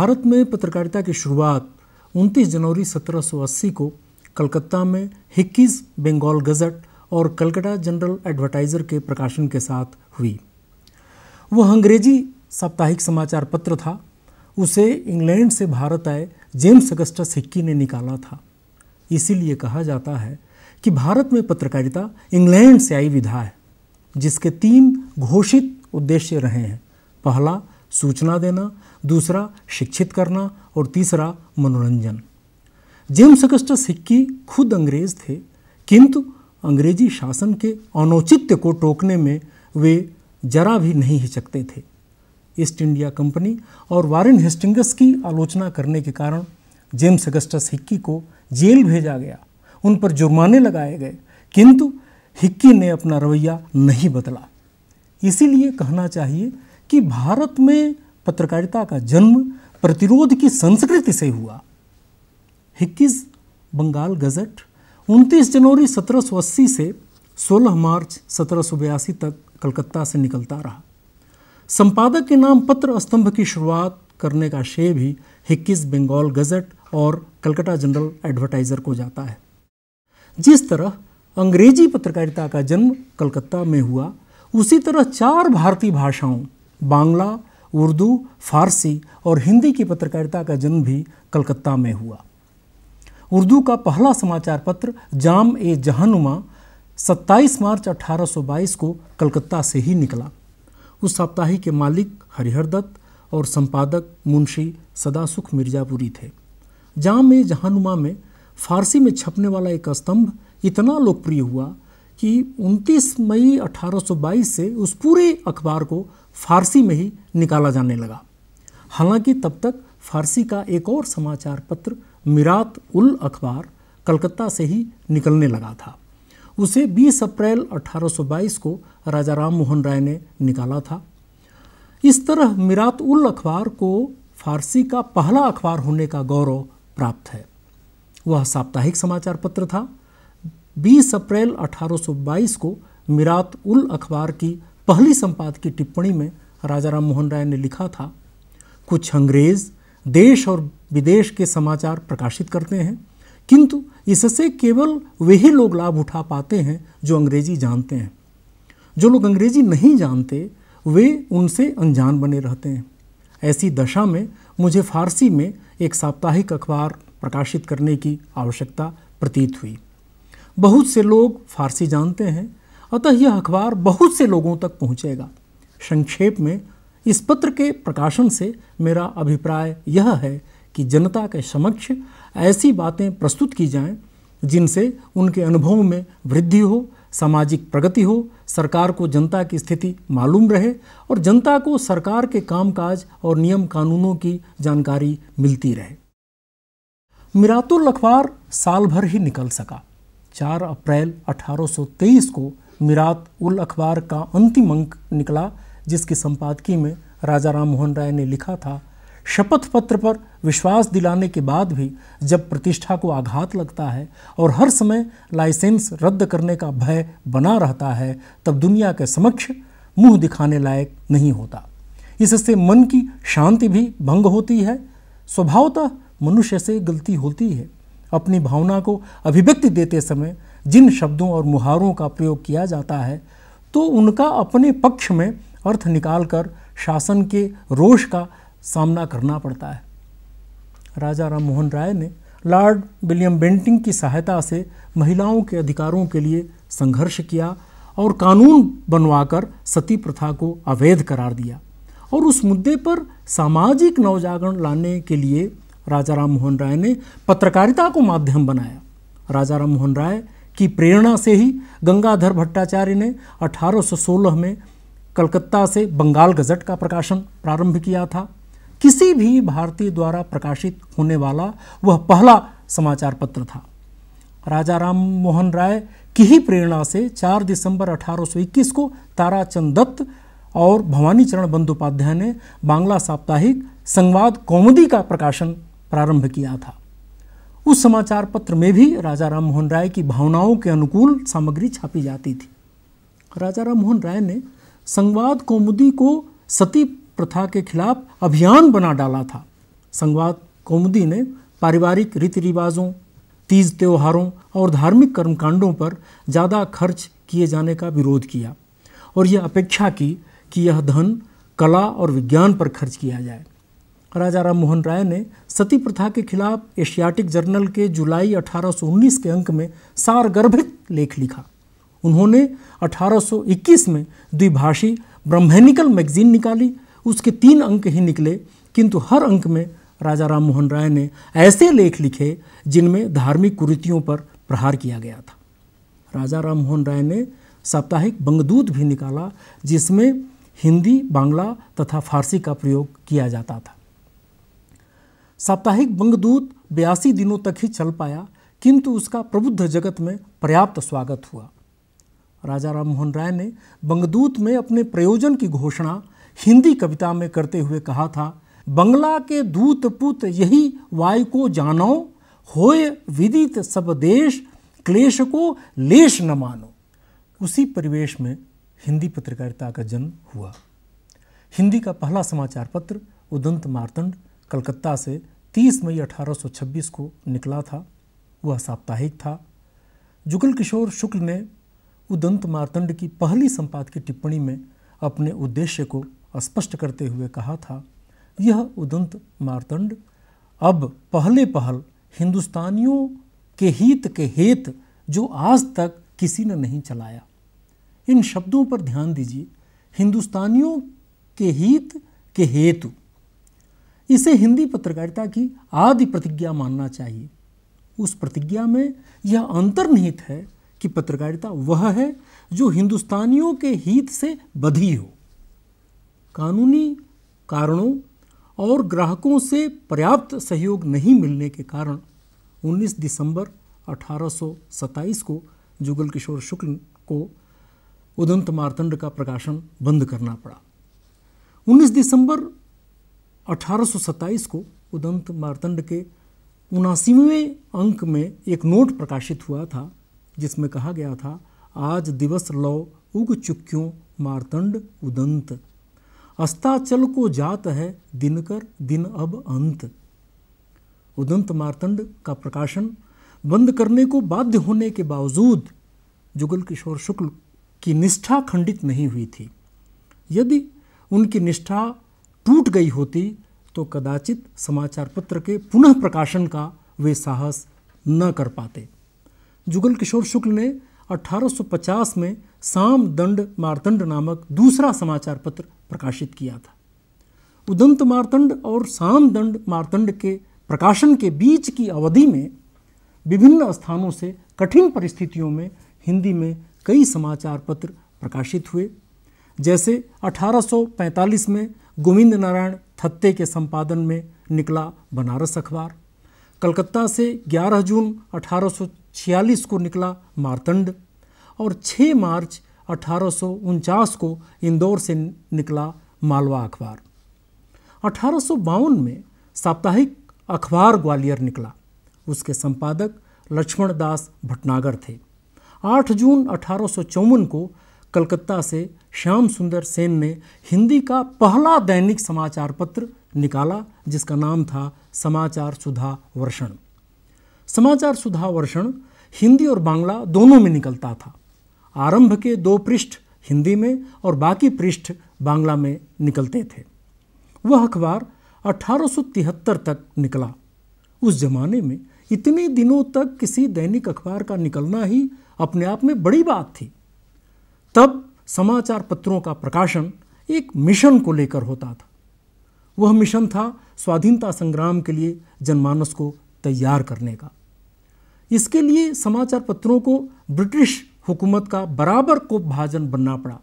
भारत में पत्रकारिता की शुरुआत 29 जनवरी 1780 को कलकत्ता में हिक्कीज बंगाल गज़ट और कलकत्ता जनरल एडवर्टाइज़र के प्रकाशन के साथ हुई वह अंग्रेजी साप्ताहिक समाचार पत्र था उसे इंग्लैंड से भारत आए जेम्स अगस्टस हिक्की ने निकाला था इसीलिए कहा जाता है कि भारत में पत्रकारिता इंग्लैंड से आई विधा है जिसके तीन घोषित उद्देश्य रहे हैं पहला सूचना देना दूसरा शिक्षित करना और तीसरा मनोरंजन जेम्स अगस्टस हिक्की खुद अंग्रेज थे किंतु अंग्रेजी शासन के अनौचित्य को टोकने में वे जरा भी नहीं हिचकते थे ईस्ट इंडिया कंपनी और वारेन हेस्टिंगस की आलोचना करने के कारण जेम्स अगस्टस हिक्की को जेल भेजा गया उन पर जुर्माने लगाए गए किंतु हिक्की ने अपना रवैया नहीं बदला इसीलिए कहना चाहिए कि भारत में पत्रकारिता का जन्म प्रतिरोध की संस्कृति से हुआ हिक्किस बंगाल गजट 29 जनवरी 1780 से 16 मार्च सत्रह तक कलकत्ता से निकलता रहा संपादक के नाम पत्र स्तंभ की शुरुआत करने का श्रेय भी हिक्किस बंगाल गजट और कलकत्ता जनरल एडवर्टाइजर को जाता है जिस तरह अंग्रेजी पत्रकारिता का जन्म कलकत्ता में हुआ उसी तरह चार भारतीय भाषाओं बांग्ला उर्दू फारसी और हिंदी की पत्रकारिता का जन्म भी कलकत्ता में हुआ उर्दू का पहला समाचार पत्र जाम ए जहानुमा 27 मार्च 1822 को कलकत्ता से ही निकला उस साप्ताहिक के मालिक हरिहर दत्त और संपादक मुंशी सदासुख मिर्जापुरी थे जाम ए जहानुमा में फारसी में छपने वाला एक स्तंभ इतना लोकप्रिय हुआ कि 29 मई 1822 से उस पूरे अखबार को फारसी में ही निकाला जाने लगा हालांकि तब तक फारसी का एक और समाचार पत्र मिरात उल अखबार कलकत्ता से ही निकलने लगा था उसे 20 अप्रैल 1822 को राजा राम मोहन राय ने निकाला था इस तरह मिरात उल अखबार को फारसी का पहला अखबार होने का गौरव प्राप्त है वह साप्ताहिक समाचार पत्र था 20 अप्रैल 1822 को मिरात उल अखबार की पहली संपाद की टिप्पणी में राजा राम मोहन राय ने लिखा था कुछ अंग्रेज देश और विदेश के समाचार प्रकाशित करते हैं किंतु इससे केवल वही लोग लाभ उठा पाते हैं जो अंग्रेजी जानते हैं जो लोग अंग्रेजी नहीं जानते वे उनसे अनजान बने रहते हैं ऐसी दशा में मुझे फारसी में एक साप्ताहिक अखबार प्रकाशित करने की आवश्यकता प्रतीत हुई बहुत से लोग फारसी जानते हैं अतः यह अखबार बहुत से लोगों तक पहुँचेगा संक्षेप में इस पत्र के प्रकाशन से मेरा अभिप्राय यह है कि जनता के समक्ष ऐसी बातें प्रस्तुत की जाएं जिनसे उनके अनुभव में वृद्धि हो सामाजिक प्रगति हो सरकार को जनता की स्थिति मालूम रहे और जनता को सरकार के कामकाज और नियम कानूनों की जानकारी मिलती रहे मिरातुल अखबार साल भर ही निकल सका चार अप्रैल 1823 को मिरात उल अखबार का अंतिम अंक निकला जिसकी संपादकी में राजा राम मोहन राय ने लिखा था शपथ पत्र पर विश्वास दिलाने के बाद भी जब प्रतिष्ठा को आघात लगता है और हर समय लाइसेंस रद्द करने का भय बना रहता है तब दुनिया के समक्ष मुंह दिखाने लायक नहीं होता इससे मन की शांति भी भंग होती है स्वभावतः मनुष्य से गलती होती है अपनी भावना को अभिव्यक्ति देते समय जिन शब्दों और मुहारों का प्रयोग किया जाता है तो उनका अपने पक्ष में अर्थ निकालकर शासन के रोष का सामना करना पड़ता है राजा राम मोहन राय ने लॉर्ड विलियम बेंटिंग की सहायता से महिलाओं के अधिकारों के लिए संघर्ष किया और कानून बनवाकर सती प्रथा को अवैध करार दिया और उस मुद्दे पर सामाजिक नवजागरण लाने के लिए राजा राम मोहन राय ने पत्रकारिता को माध्यम बनाया राजा राम मोहन राय की प्रेरणा से ही गंगाधर भट्टाचार्य ने 1816 में कलकत्ता से बंगाल गजट का प्रकाशन प्रारंभ किया था किसी भी भारतीय द्वारा प्रकाशित होने वाला वह पहला समाचार पत्र था राजा राम मोहन राय की ही प्रेरणा से 4 दिसंबर 1821 को ताराचंद दत्त और भवानी चरण बंदोपाध्याय ने बांग्ला साप्ताहिक संवाद कौमुदी का प्रकाशन प्रारंभ किया था उस समाचार पत्र में भी राजा राम मोहन राय की भावनाओं के अनुकूल सामग्री छापी जाती थी राजा राम मोहन राय ने संवाद कौमुदी को सती प्रथा के खिलाफ अभियान बना डाला था संवाद कौमुदी ने पारिवारिक रीति रिवाजों तीज त्योहारों और धार्मिक कर्मकांडों पर ज़्यादा खर्च किए जाने का विरोध किया और यह अपेक्षा की कि यह धन कला और विज्ञान पर खर्च किया जाए राजा राम मोहन राय ने सती प्रथा के खिलाफ एशियाटिक जर्नल के जुलाई 1819 के अंक में सारगर्भित लेख लिखा उन्होंने 1821 में द्विभाषी ब्रह्मेनिकल मैगजीन निकाली उसके तीन अंक ही निकले किंतु हर अंक में राजा राम मोहन राय ने ऐसे लेख लिखे जिनमें धार्मिक कुरीतियों पर प्रहार किया गया था राजा राम मोहन राय ने साप्ताहिक बंगदूत भी निकाला जिसमें हिंदी बांग्ला तथा फारसी का प्रयोग किया जाता था साप्ताहिक बंगदूत बयासी दिनों तक ही चल पाया किंतु उसका प्रबुद्ध जगत में पर्याप्त स्वागत हुआ राजा राम मोहन राय ने बंगदूत में अपने प्रयोजन की घोषणा हिंदी कविता में करते हुए कहा था बंगला के दूत पुत यही वाय को जानो होय विदित सब देश क्लेश को लेश न मानो उसी परिवेश में हिंदी पत्रकारिता का जन्म हुआ हिंदी का पहला समाचार पत्र उदंत मारतंड कलकत्ता से 30 मई 1826 को निकला था वह साप्ताहिक था जुगल किशोर शुक्ल ने उदंत मारतंड की पहली संपाद की टिप्पणी में अपने उद्देश्य को स्पष्ट करते हुए कहा था यह उदंत मारतंड अब पहले पहल हिंदुस्तानियों के हित के हेत जो आज तक किसी ने नहीं चलाया इन शब्दों पर ध्यान दीजिए हिंदुस्तानियों के हित के हेतु इसे हिंदी पत्रकारिता की आदि प्रतिज्ञा मानना चाहिए उस प्रतिज्ञा में यह अंतर्निहित है कि पत्रकारिता वह है जो हिंदुस्तानियों के हित से बधी हो कानूनी कारणों और ग्राहकों से पर्याप्त सहयोग नहीं मिलने के कारण 19 दिसंबर 1827 को जुगल किशोर शुक्ल को उदंत मारतंड का प्रकाशन बंद करना पड़ा 19 दिसंबर अठारह को उदंत मारतंड के उनासीवें अंक में एक नोट प्रकाशित हुआ था जिसमें कहा गया था आज दिवस लौ उग चुक्यों मारतंड उदंत अस्ताचल को जात है दिनकर दिन अब अंत उदंत मारतंड का प्रकाशन बंद करने को बाध्य होने के बावजूद जुगल किशोर शुक्ल की निष्ठा खंडित नहीं हुई थी यदि उनकी निष्ठा टूट गई होती तो कदाचित समाचार पत्र के पुनः प्रकाशन का वे साहस न कर पाते जुगल किशोर शुक्ल ने 1850 में साम दंड मारतंड नामक दूसरा समाचार पत्र प्रकाशित किया था उदंत मारतंड और साम दंड मारतंड के प्रकाशन के बीच की अवधि में विभिन्न स्थानों से कठिन परिस्थितियों में हिंदी में कई समाचार पत्र प्रकाशित हुए जैसे 1845 में गोविंद नारायण थत्ते के संपादन में निकला बनारस अखबार कलकत्ता से 11 जून 1846 को निकला मारतंड और 6 मार्च अठारह को इंदौर से निकला मालवा अखबार अठारह में साप्ताहिक अखबार ग्वालियर निकला उसके संपादक लक्ष्मण दास भटनागर थे 8 जून अठारह को कलकत्ता से श्याम सुंदर सेन ने हिंदी का पहला दैनिक समाचार पत्र निकाला जिसका नाम था समाचार सुधा वर्षण समाचार सुधा वर्षण हिंदी और बांग्ला दोनों में निकलता था आरंभ के दो पृष्ठ हिंदी में और बाकी पृष्ठ बांग्ला में निकलते थे वह अखबार 1873 तक निकला उस जमाने में इतने दिनों तक किसी दैनिक अखबार का निकलना ही अपने आप में बड़ी बात थी तब समाचार पत्रों का प्रकाशन एक मिशन को लेकर होता था वह मिशन था स्वाधीनता संग्राम के लिए जनमानस को तैयार करने का इसके लिए समाचार पत्रों को ब्रिटिश हुकूमत का बराबर को भाजन बनना पड़ा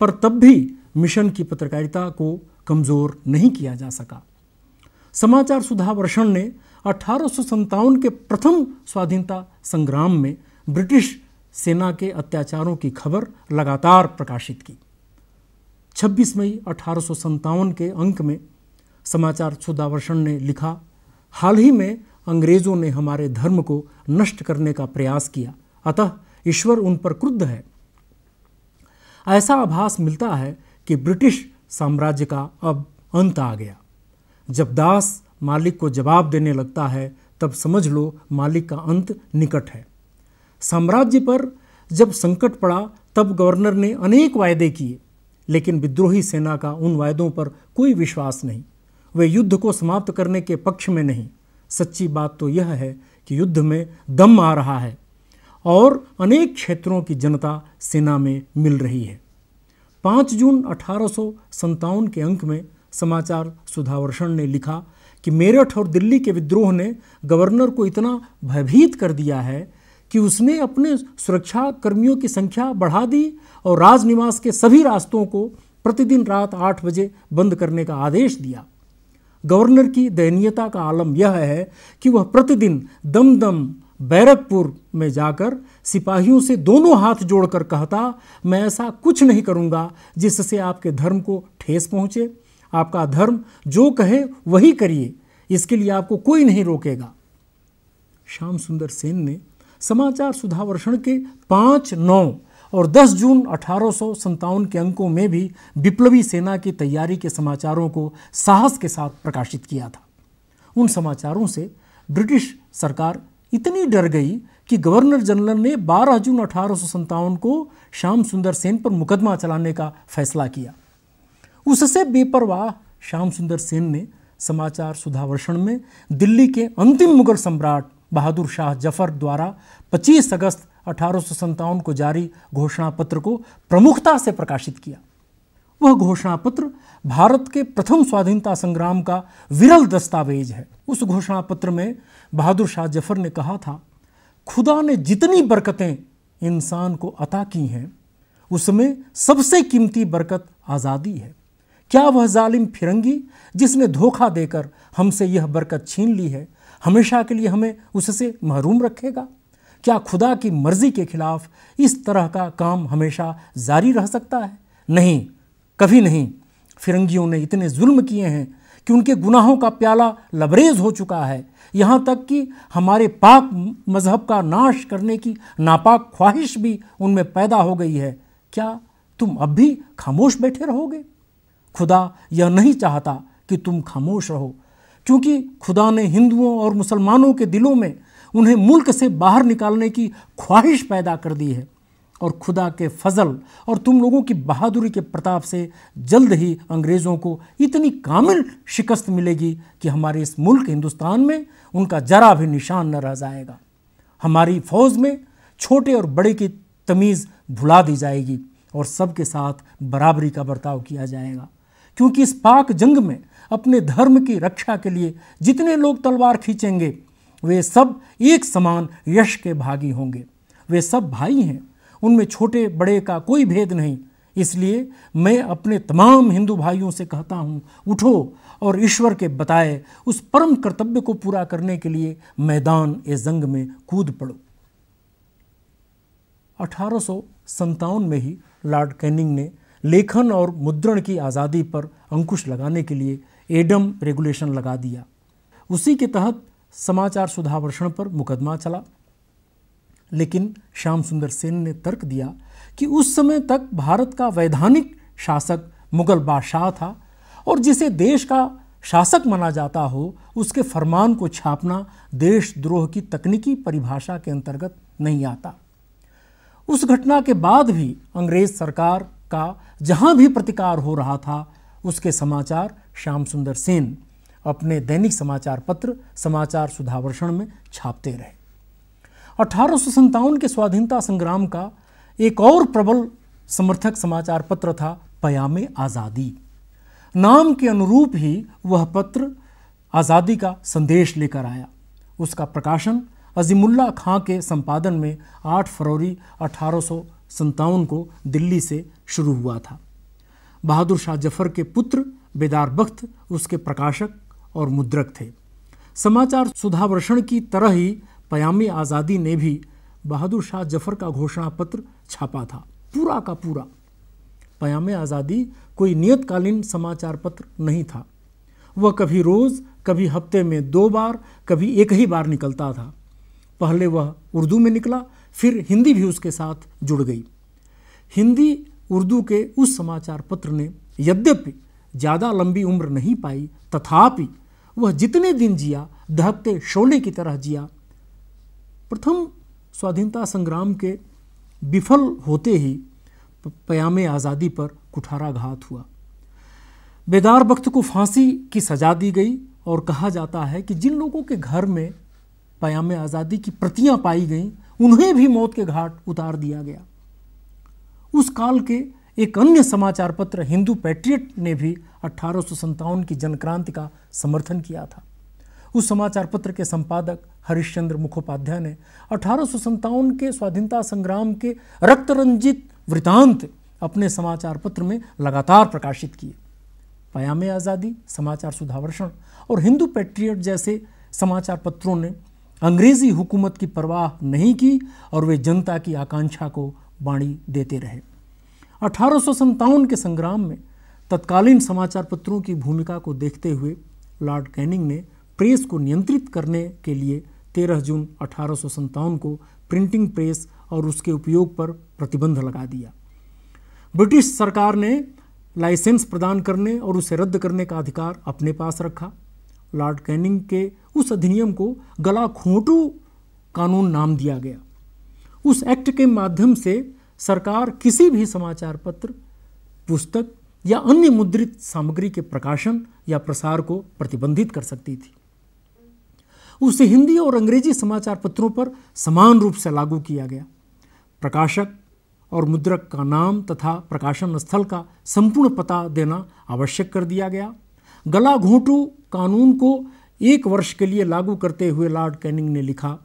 पर तब भी मिशन की पत्रकारिता को कमज़ोर नहीं किया जा सका समाचार सुधा वर्षण ने अठारह के प्रथम स्वाधीनता संग्राम में ब्रिटिश सेना के अत्याचारों की खबर लगातार प्रकाशित की 26 मई अठारह के अंक में समाचार क्षुदावर्षण ने लिखा हाल ही में अंग्रेजों ने हमारे धर्म को नष्ट करने का प्रयास किया अतः ईश्वर उन पर क्रुद्ध है ऐसा आभास मिलता है कि ब्रिटिश साम्राज्य का अब अंत आ गया जब दास मालिक को जवाब देने लगता है तब समझ लो मालिक का अंत निकट है साम्राज्य पर जब संकट पड़ा तब गवर्नर ने अनेक वायदे किए लेकिन विद्रोही सेना का उन वायदों पर कोई विश्वास नहीं वे युद्ध को समाप्त करने के पक्ष में नहीं सच्ची बात तो यह है कि युद्ध में दम आ रहा है और अनेक क्षेत्रों की जनता सेना में मिल रही है पाँच जून अठारह के अंक में समाचार सुधावर्षण ने लिखा कि मेरठ और दिल्ली के विद्रोह ने गवर्नर को इतना भयभीत कर दिया है कि उसने अपने सुरक्षा कर्मियों की संख्या बढ़ा दी और राजनिवास के सभी रास्तों को प्रतिदिन रात आठ बजे बंद करने का आदेश दिया गवर्नर की दयनीयता का आलम यह है कि वह प्रतिदिन दमदम बैरकपुर में जाकर सिपाहियों से दोनों हाथ जोड़कर कहता मैं ऐसा कुछ नहीं करूंगा जिससे आपके धर्म को ठेस पहुंचे आपका धर्म जो कहे वही करिए इसके लिए आपको कोई नहीं रोकेगा श्याम सुंदर सेन ने समाचार सुधावर्षण के पाँच नौ और 10 जून अठारह के अंकों में भी विप्लवी सेना की तैयारी के समाचारों को साहस के साथ प्रकाशित किया था उन समाचारों से ब्रिटिश सरकार इतनी डर गई कि गवर्नर जनरल ने 12 जून अठारह को श्याम सुंदर सेन पर मुकदमा चलाने का फैसला किया उससे बेपरवाह श्याम सुंदर सेन ने समाचार सुधावर्षण में दिल्ली के अंतिम मुगल सम्राट बहादुर शाह जफर द्वारा 25 अगस्त अठारह को जारी घोषणा पत्र को प्रमुखता से प्रकाशित किया वह घोषणा पत्र भारत के प्रथम स्वाधीनता संग्राम का विरल दस्तावेज है उस घोषणा पत्र में बहादुर शाह जफर ने कहा था खुदा ने जितनी बरकतें इंसान को अता की हैं उसमें सबसे कीमती बरकत आज़ादी है क्या वह जालिम फिरंगी जिसने धोखा देकर हमसे यह बरकत छीन ली है हमेशा के लिए हमें उससे महरूम रखेगा क्या खुदा की मर्ज़ी के खिलाफ इस तरह का काम हमेशा जारी रह सकता है नहीं कभी नहीं फिरंगियों ने इतने जुल्म किए हैं कि उनके गुनाहों का प्याला लबरेज हो चुका है यहाँ तक कि हमारे पाक मज़हब का नाश करने की नापाक ख्वाहिश भी उनमें पैदा हो गई है क्या तुम अब भी खामोश बैठे रहोगे खुदा यह नहीं चाहता कि तुम खामोश रहो क्योंकि खुदा ने हिंदुओं और मुसलमानों के दिलों में उन्हें मुल्क से बाहर निकालने की ख्वाहिश पैदा कर दी है और खुदा के फजल और तुम लोगों की बहादुरी के प्रताप से जल्द ही अंग्रेज़ों को इतनी कामिल शिकस्त मिलेगी कि हमारे इस मुल्क हिंदुस्तान में उनका जरा भी निशान न रह जाएगा हमारी फौज में छोटे और बड़े की तमीज़ भुला दी जाएगी और सबके साथ बराबरी का बर्ताव किया जाएगा क्योंकि इस पाक जंग में अपने धर्म की रक्षा के लिए जितने लोग तलवार खींचेंगे वे सब एक समान यश के भागी होंगे वे सब भाई हैं उनमें छोटे बड़े का कोई भेद नहीं इसलिए मैं अपने तमाम हिंदू भाइयों से कहता हूँ उठो और ईश्वर के बताए उस परम कर्तव्य को पूरा करने के लिए मैदान ए जंग में कूद पड़ो अठारह में ही लॉर्ड कैनिंग ने लेखन और मुद्रण की आज़ादी पर अंकुश लगाने के लिए एडम रेगुलेशन लगा दिया उसी के तहत समाचार सुधावर्षण पर मुकदमा चला लेकिन श्याम सुंदर सेन ने तर्क दिया कि उस समय तक भारत का वैधानिक शासक मुगल बादशाह था और जिसे देश का शासक माना जाता हो उसके फरमान को छापना देशद्रोह की तकनीकी परिभाषा के अंतर्गत नहीं आता उस घटना के बाद भी अंग्रेज सरकार का जहां भी प्रतिकार हो रहा था उसके समाचार श्याम सुंदर सेन अपने दैनिक समाचार पत्र समाचार सुधावर्षण में छापते रहे अठारह के स्वाधीनता संग्राम का एक और प्रबल समर्थक समाचार पत्र था पयाम आज़ादी नाम के अनुरूप ही वह पत्र आज़ादी का संदेश लेकर आया उसका प्रकाशन अजीमुल्ला खां के संपादन में 8 फरवरी अठारह को दिल्ली से शुरू हुआ था बहादुर शाह जफर के पुत्र बेदार बख्त उसके प्रकाशक और मुद्रक थे समाचार सुधावर्षण की तरह ही पयामी आज़ादी ने भी बहादुर शाह जफर का घोषणा पत्र छापा था पूरा का पूरा पयाम आज़ादी कोई नियतकालीन समाचार पत्र नहीं था वह कभी रोज़ कभी हफ्ते में दो बार कभी एक ही बार निकलता था पहले वह उर्दू में निकला फिर हिंदी भी उसके साथ जुड़ गई हिंदी उर्दू के उस समाचार पत्र ने यद्यपि ज़्यादा लंबी उम्र नहीं पाई तथापि वह जितने दिन जिया दहकते शोले की तरह जिया प्रथम स्वाधीनता संग्राम के विफल होते ही पयाम आज़ादी पर कुठाराघात हुआ बेदार वक्त को फांसी की सजा दी गई और कहा जाता है कि जिन लोगों के घर में पयाम आज़ादी की प्रतियां पाई गईं उन्हें भी मौत के घाट उतार दिया गया उस काल के एक अन्य समाचार पत्र हिंदू पैट्रियट ने भी अठारह की जनक्रांति का समर्थन किया था उस समाचार पत्र के संपादक हरिश्चंद्र मुखोपाध्याय ने अठारह के स्वाधीनता संग्राम के रक्तरंजित वृतांत अपने समाचार पत्र में लगातार प्रकाशित किए पयाम आज़ादी समाचार सुधावर्षण और हिंदू पैट्रियट जैसे समाचार पत्रों ने अंग्रेज़ी हुकूमत की परवाह नहीं की और वे जनता की आकांक्षा को बाणी देते रहे अठारह के संग्राम में तत्कालीन समाचार पत्रों की भूमिका को देखते हुए लॉर्ड कैनिंग ने प्रेस को नियंत्रित करने के लिए 13 जून अठारह को प्रिंटिंग प्रेस और उसके उपयोग पर प्रतिबंध लगा दिया ब्रिटिश सरकार ने लाइसेंस प्रदान करने और उसे रद्द करने का अधिकार अपने पास रखा लॉर्ड कैनिंग के उस अधिनियम को गला खोटू कानून नाम दिया गया उस एक्ट के माध्यम से सरकार किसी भी समाचार पत्र पुस्तक या अन्य मुद्रित सामग्री के प्रकाशन या प्रसार को प्रतिबंधित कर सकती थी उसे हिंदी और अंग्रेजी समाचार पत्रों पर समान रूप से लागू किया गया प्रकाशक और मुद्रक का नाम तथा प्रकाशन स्थल का संपूर्ण पता देना आवश्यक कर दिया गया गला घोटू कानून को एक वर्ष के लिए लागू करते हुए लॉर्ड कैनिंग ने लिखा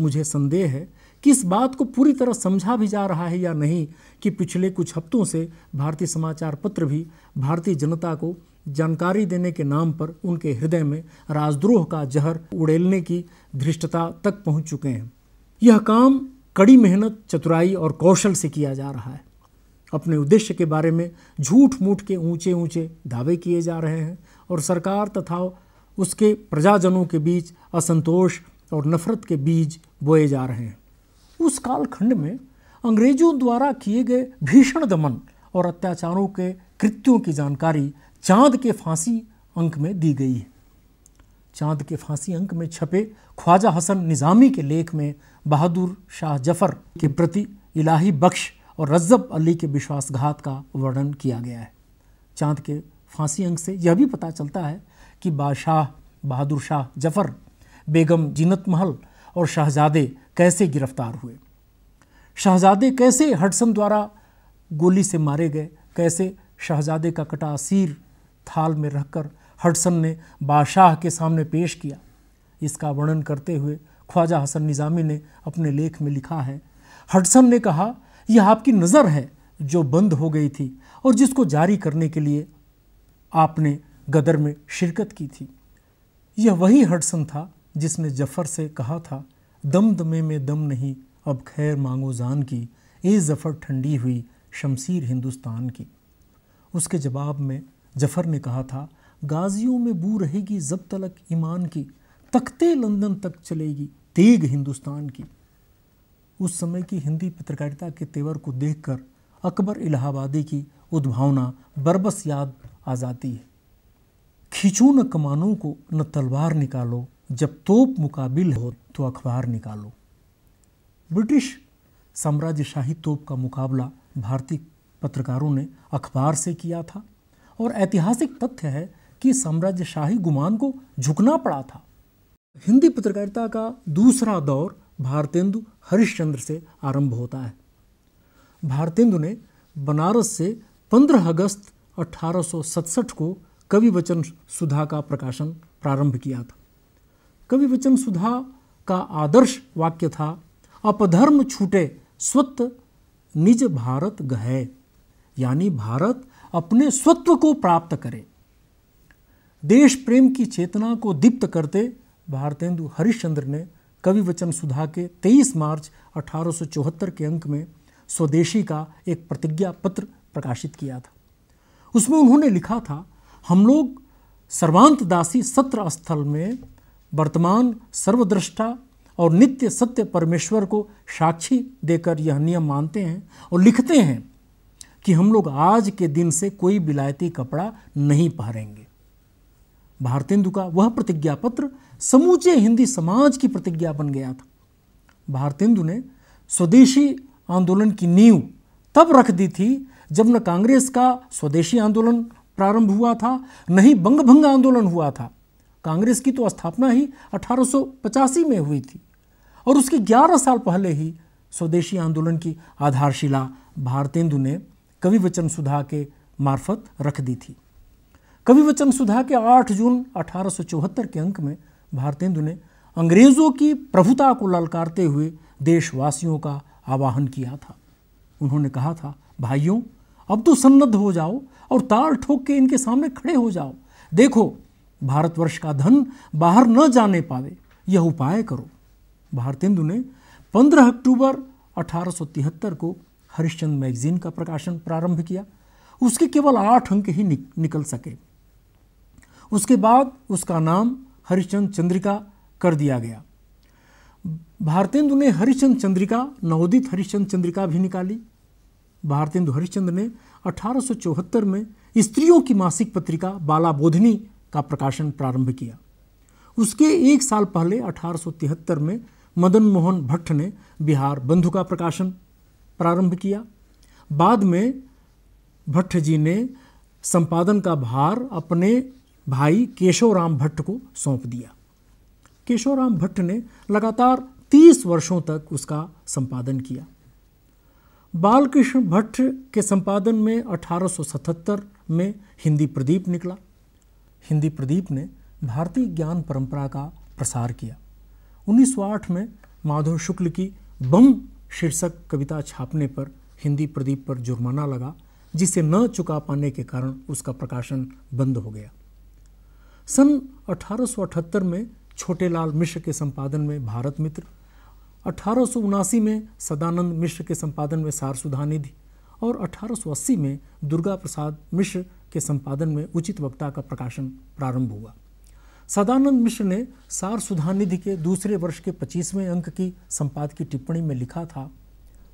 मुझे संदेह है कि इस बात को पूरी तरह समझा भी जा रहा है या नहीं कि पिछले कुछ हफ्तों से भारतीय समाचार पत्र भी भारतीय जनता को जानकारी देने के नाम पर उनके हृदय में राजद्रोह का जहर उड़ेलने की धृष्टता तक पहुंच चुके हैं यह काम कड़ी मेहनत चतुराई और कौशल से किया जा रहा है अपने उद्देश्य के बारे में झूठ मूठ के ऊंचे ऊंचे दावे किए जा रहे हैं और सरकार तथा उसके प्रजाजनों के बीच असंतोष और नफरत के बीज बोए जा रहे हैं उस कालखंड में अंग्रेजों द्वारा किए गए भीषण दमन और अत्याचारों के कृत्यों की जानकारी चांद के फांसी अंक में दी गई है चांद के फांसी अंक में छपे ख्वाजा हसन निज़ामी के लेख में बहादुर शाह जफर के प्रति इलाही बख्श और रज्जब अली के विश्वासघात का वर्णन किया गया है चांद के फांसी अंक से यह भी पता चलता है कि बादशाह बहादुर शाह जफर बेगम जीनत महल और शाहजादे कैसे गिरफ्तार हुए शाहजादे कैसे हडसन द्वारा गोली से मारे गए कैसे शाहजादे का कटा सिर थाल में रखकर हडसन ने बादशाह के सामने पेश किया इसका वर्णन करते हुए ख्वाजा हसन निज़ामी ने अपने लेख में लिखा है हडसन ने कहा यह आपकी नज़र है जो बंद हो गई थी और जिसको जारी करने के लिए आपने गदर में शिरकत की थी यह वही हडसन था जिसने जफ़र से कहा था दम दमे में दम नहीं अब खैर मांगो जान की ए जफ़र ठंडी हुई शमशीर हिंदुस्तान की उसके जवाब में जफ़र ने कहा था गाजियों में बू रहेगी जब तलक ईमान की तख्ते लंदन तक चलेगी तेग हिंदुस्तान की उस समय की हिंदी पत्रकारिता के तेवर को देखकर अकबर इलाहाबादी की उद्भावना बरबस याद आ जाती है खींचो न कमानों को न तलवार निकालो जब तोप मुकाबिल हो तो अखबार निकालो ब्रिटिश साम्राज्यशाही तोप का मुकाबला भारतीय पत्रकारों ने अखबार से किया था और ऐतिहासिक तथ्य है कि साम्राज्यशाही गुमान को झुकना पड़ा था हिंदी पत्रकारिता का दूसरा दौर भारतेंदु हरिश्चंद्र से आरंभ होता है भारतेंदु ने बनारस से 15 अगस्त 1867 को कवि वचन सुधा का प्रकाशन प्रारंभ किया था कवि वचन सुधा का आदर्श वाक्य था अपधर्म छूटे स्वत निज भारत गहे यानी भारत अपने स्वत्व को प्राप्त करे देश प्रेम की चेतना को दीप्त करते भारतेंदु हरिश्चंद्र ने कवि वचन सुधा के 23 मार्च 1874 के अंक में स्वदेशी का एक प्रतिज्ञा पत्र प्रकाशित किया था उसमें उन्होंने लिखा था हम लोग सर्वांत दासी सत्र स्थल में वर्तमान सर्वदृष्टा और नित्य सत्य परमेश्वर को साक्षी देकर यह नियम मानते हैं और लिखते हैं कि हम लोग आज के दिन से कोई विलायती कपड़ा नहीं पहरेंगे भारतेंदु का वह प्रतिज्ञा पत्र समूचे हिंदी समाज की प्रतिज्ञा बन गया था भारतेंदु ने स्वदेशी आंदोलन की नींव तब रख दी थी जब न कांग्रेस का स्वदेशी आंदोलन प्रारंभ हुआ था न ही बंगभंग आंदोलन हुआ था कांग्रेस की तो स्थापना ही अठारह में हुई थी और उसके 11 साल पहले ही स्वदेशी आंदोलन की आधारशिला भारतेंदु ने कवि वचन सुधा के मार्फत रख दी थी कवि वचन सुधा के 8 जून अठारह के अंक में भारतेंदु ने अंग्रेज़ों की प्रभुता को ललकारते हुए देशवासियों का आवाहन किया था उन्होंने कहा था भाइयों अब तो सन्नद्ध हो जाओ और ताल ठोक के इनके सामने खड़े हो जाओ देखो भारतवर्ष का धन बाहर न जाने पावे यह उपाय करो भारतेंदु ने 15 अक्टूबर 1873 को हरिश्चंद मैगजीन का प्रकाशन प्रारंभ किया उसके केवल आठ अंक ही निक, निकल सके उसके बाद उसका नाम हरिश्चंद चंद्रिका कर दिया गया भारतेंदु ने हरिश्चंद चंद्रिका नवोदित हरिश्चंद चंद्रिका भी निकाली भारतेंदु हरिश्चंद ने अठारह में स्त्रियों की मासिक पत्रिका बाला बोधनी का प्रकाशन प्रारंभ किया उसके एक साल पहले 1873 में मदन मोहन भट्ट ने बिहार बंधु का प्रकाशन प्रारंभ किया बाद में भट्ट जी ने संपादन का भार अपने भाई केशवराम भट्ट को सौंप दिया केशवराम भट्ट ने लगातार तीस वर्षों तक उसका संपादन किया बालकृष्ण भट्ट के संपादन में 1877 में हिंदी प्रदीप निकला हिंदी प्रदीप ने भारतीय ज्ञान परंपरा का प्रसार किया 1908 में माधव शुक्ल की बम शीर्षक कविता छापने पर हिंदी प्रदीप पर जुर्माना लगा जिसे न चुका पाने के कारण उसका प्रकाशन बंद हो गया सन 1878 में छोटेलाल मिश्र के संपादन में भारत मित्र अठारह में सदानंद मिश्र के संपादन में सार निधि और अठारह में दुर्गा प्रसाद मिश्र के संपादन में उचित वक्ता का प्रकाशन प्रारंभ हुआ सदानंद मिश्र ने सार सुधान निधि के दूसरे वर्ष के पच्चीसवें अंक की संपाद की टिप्पणी में लिखा था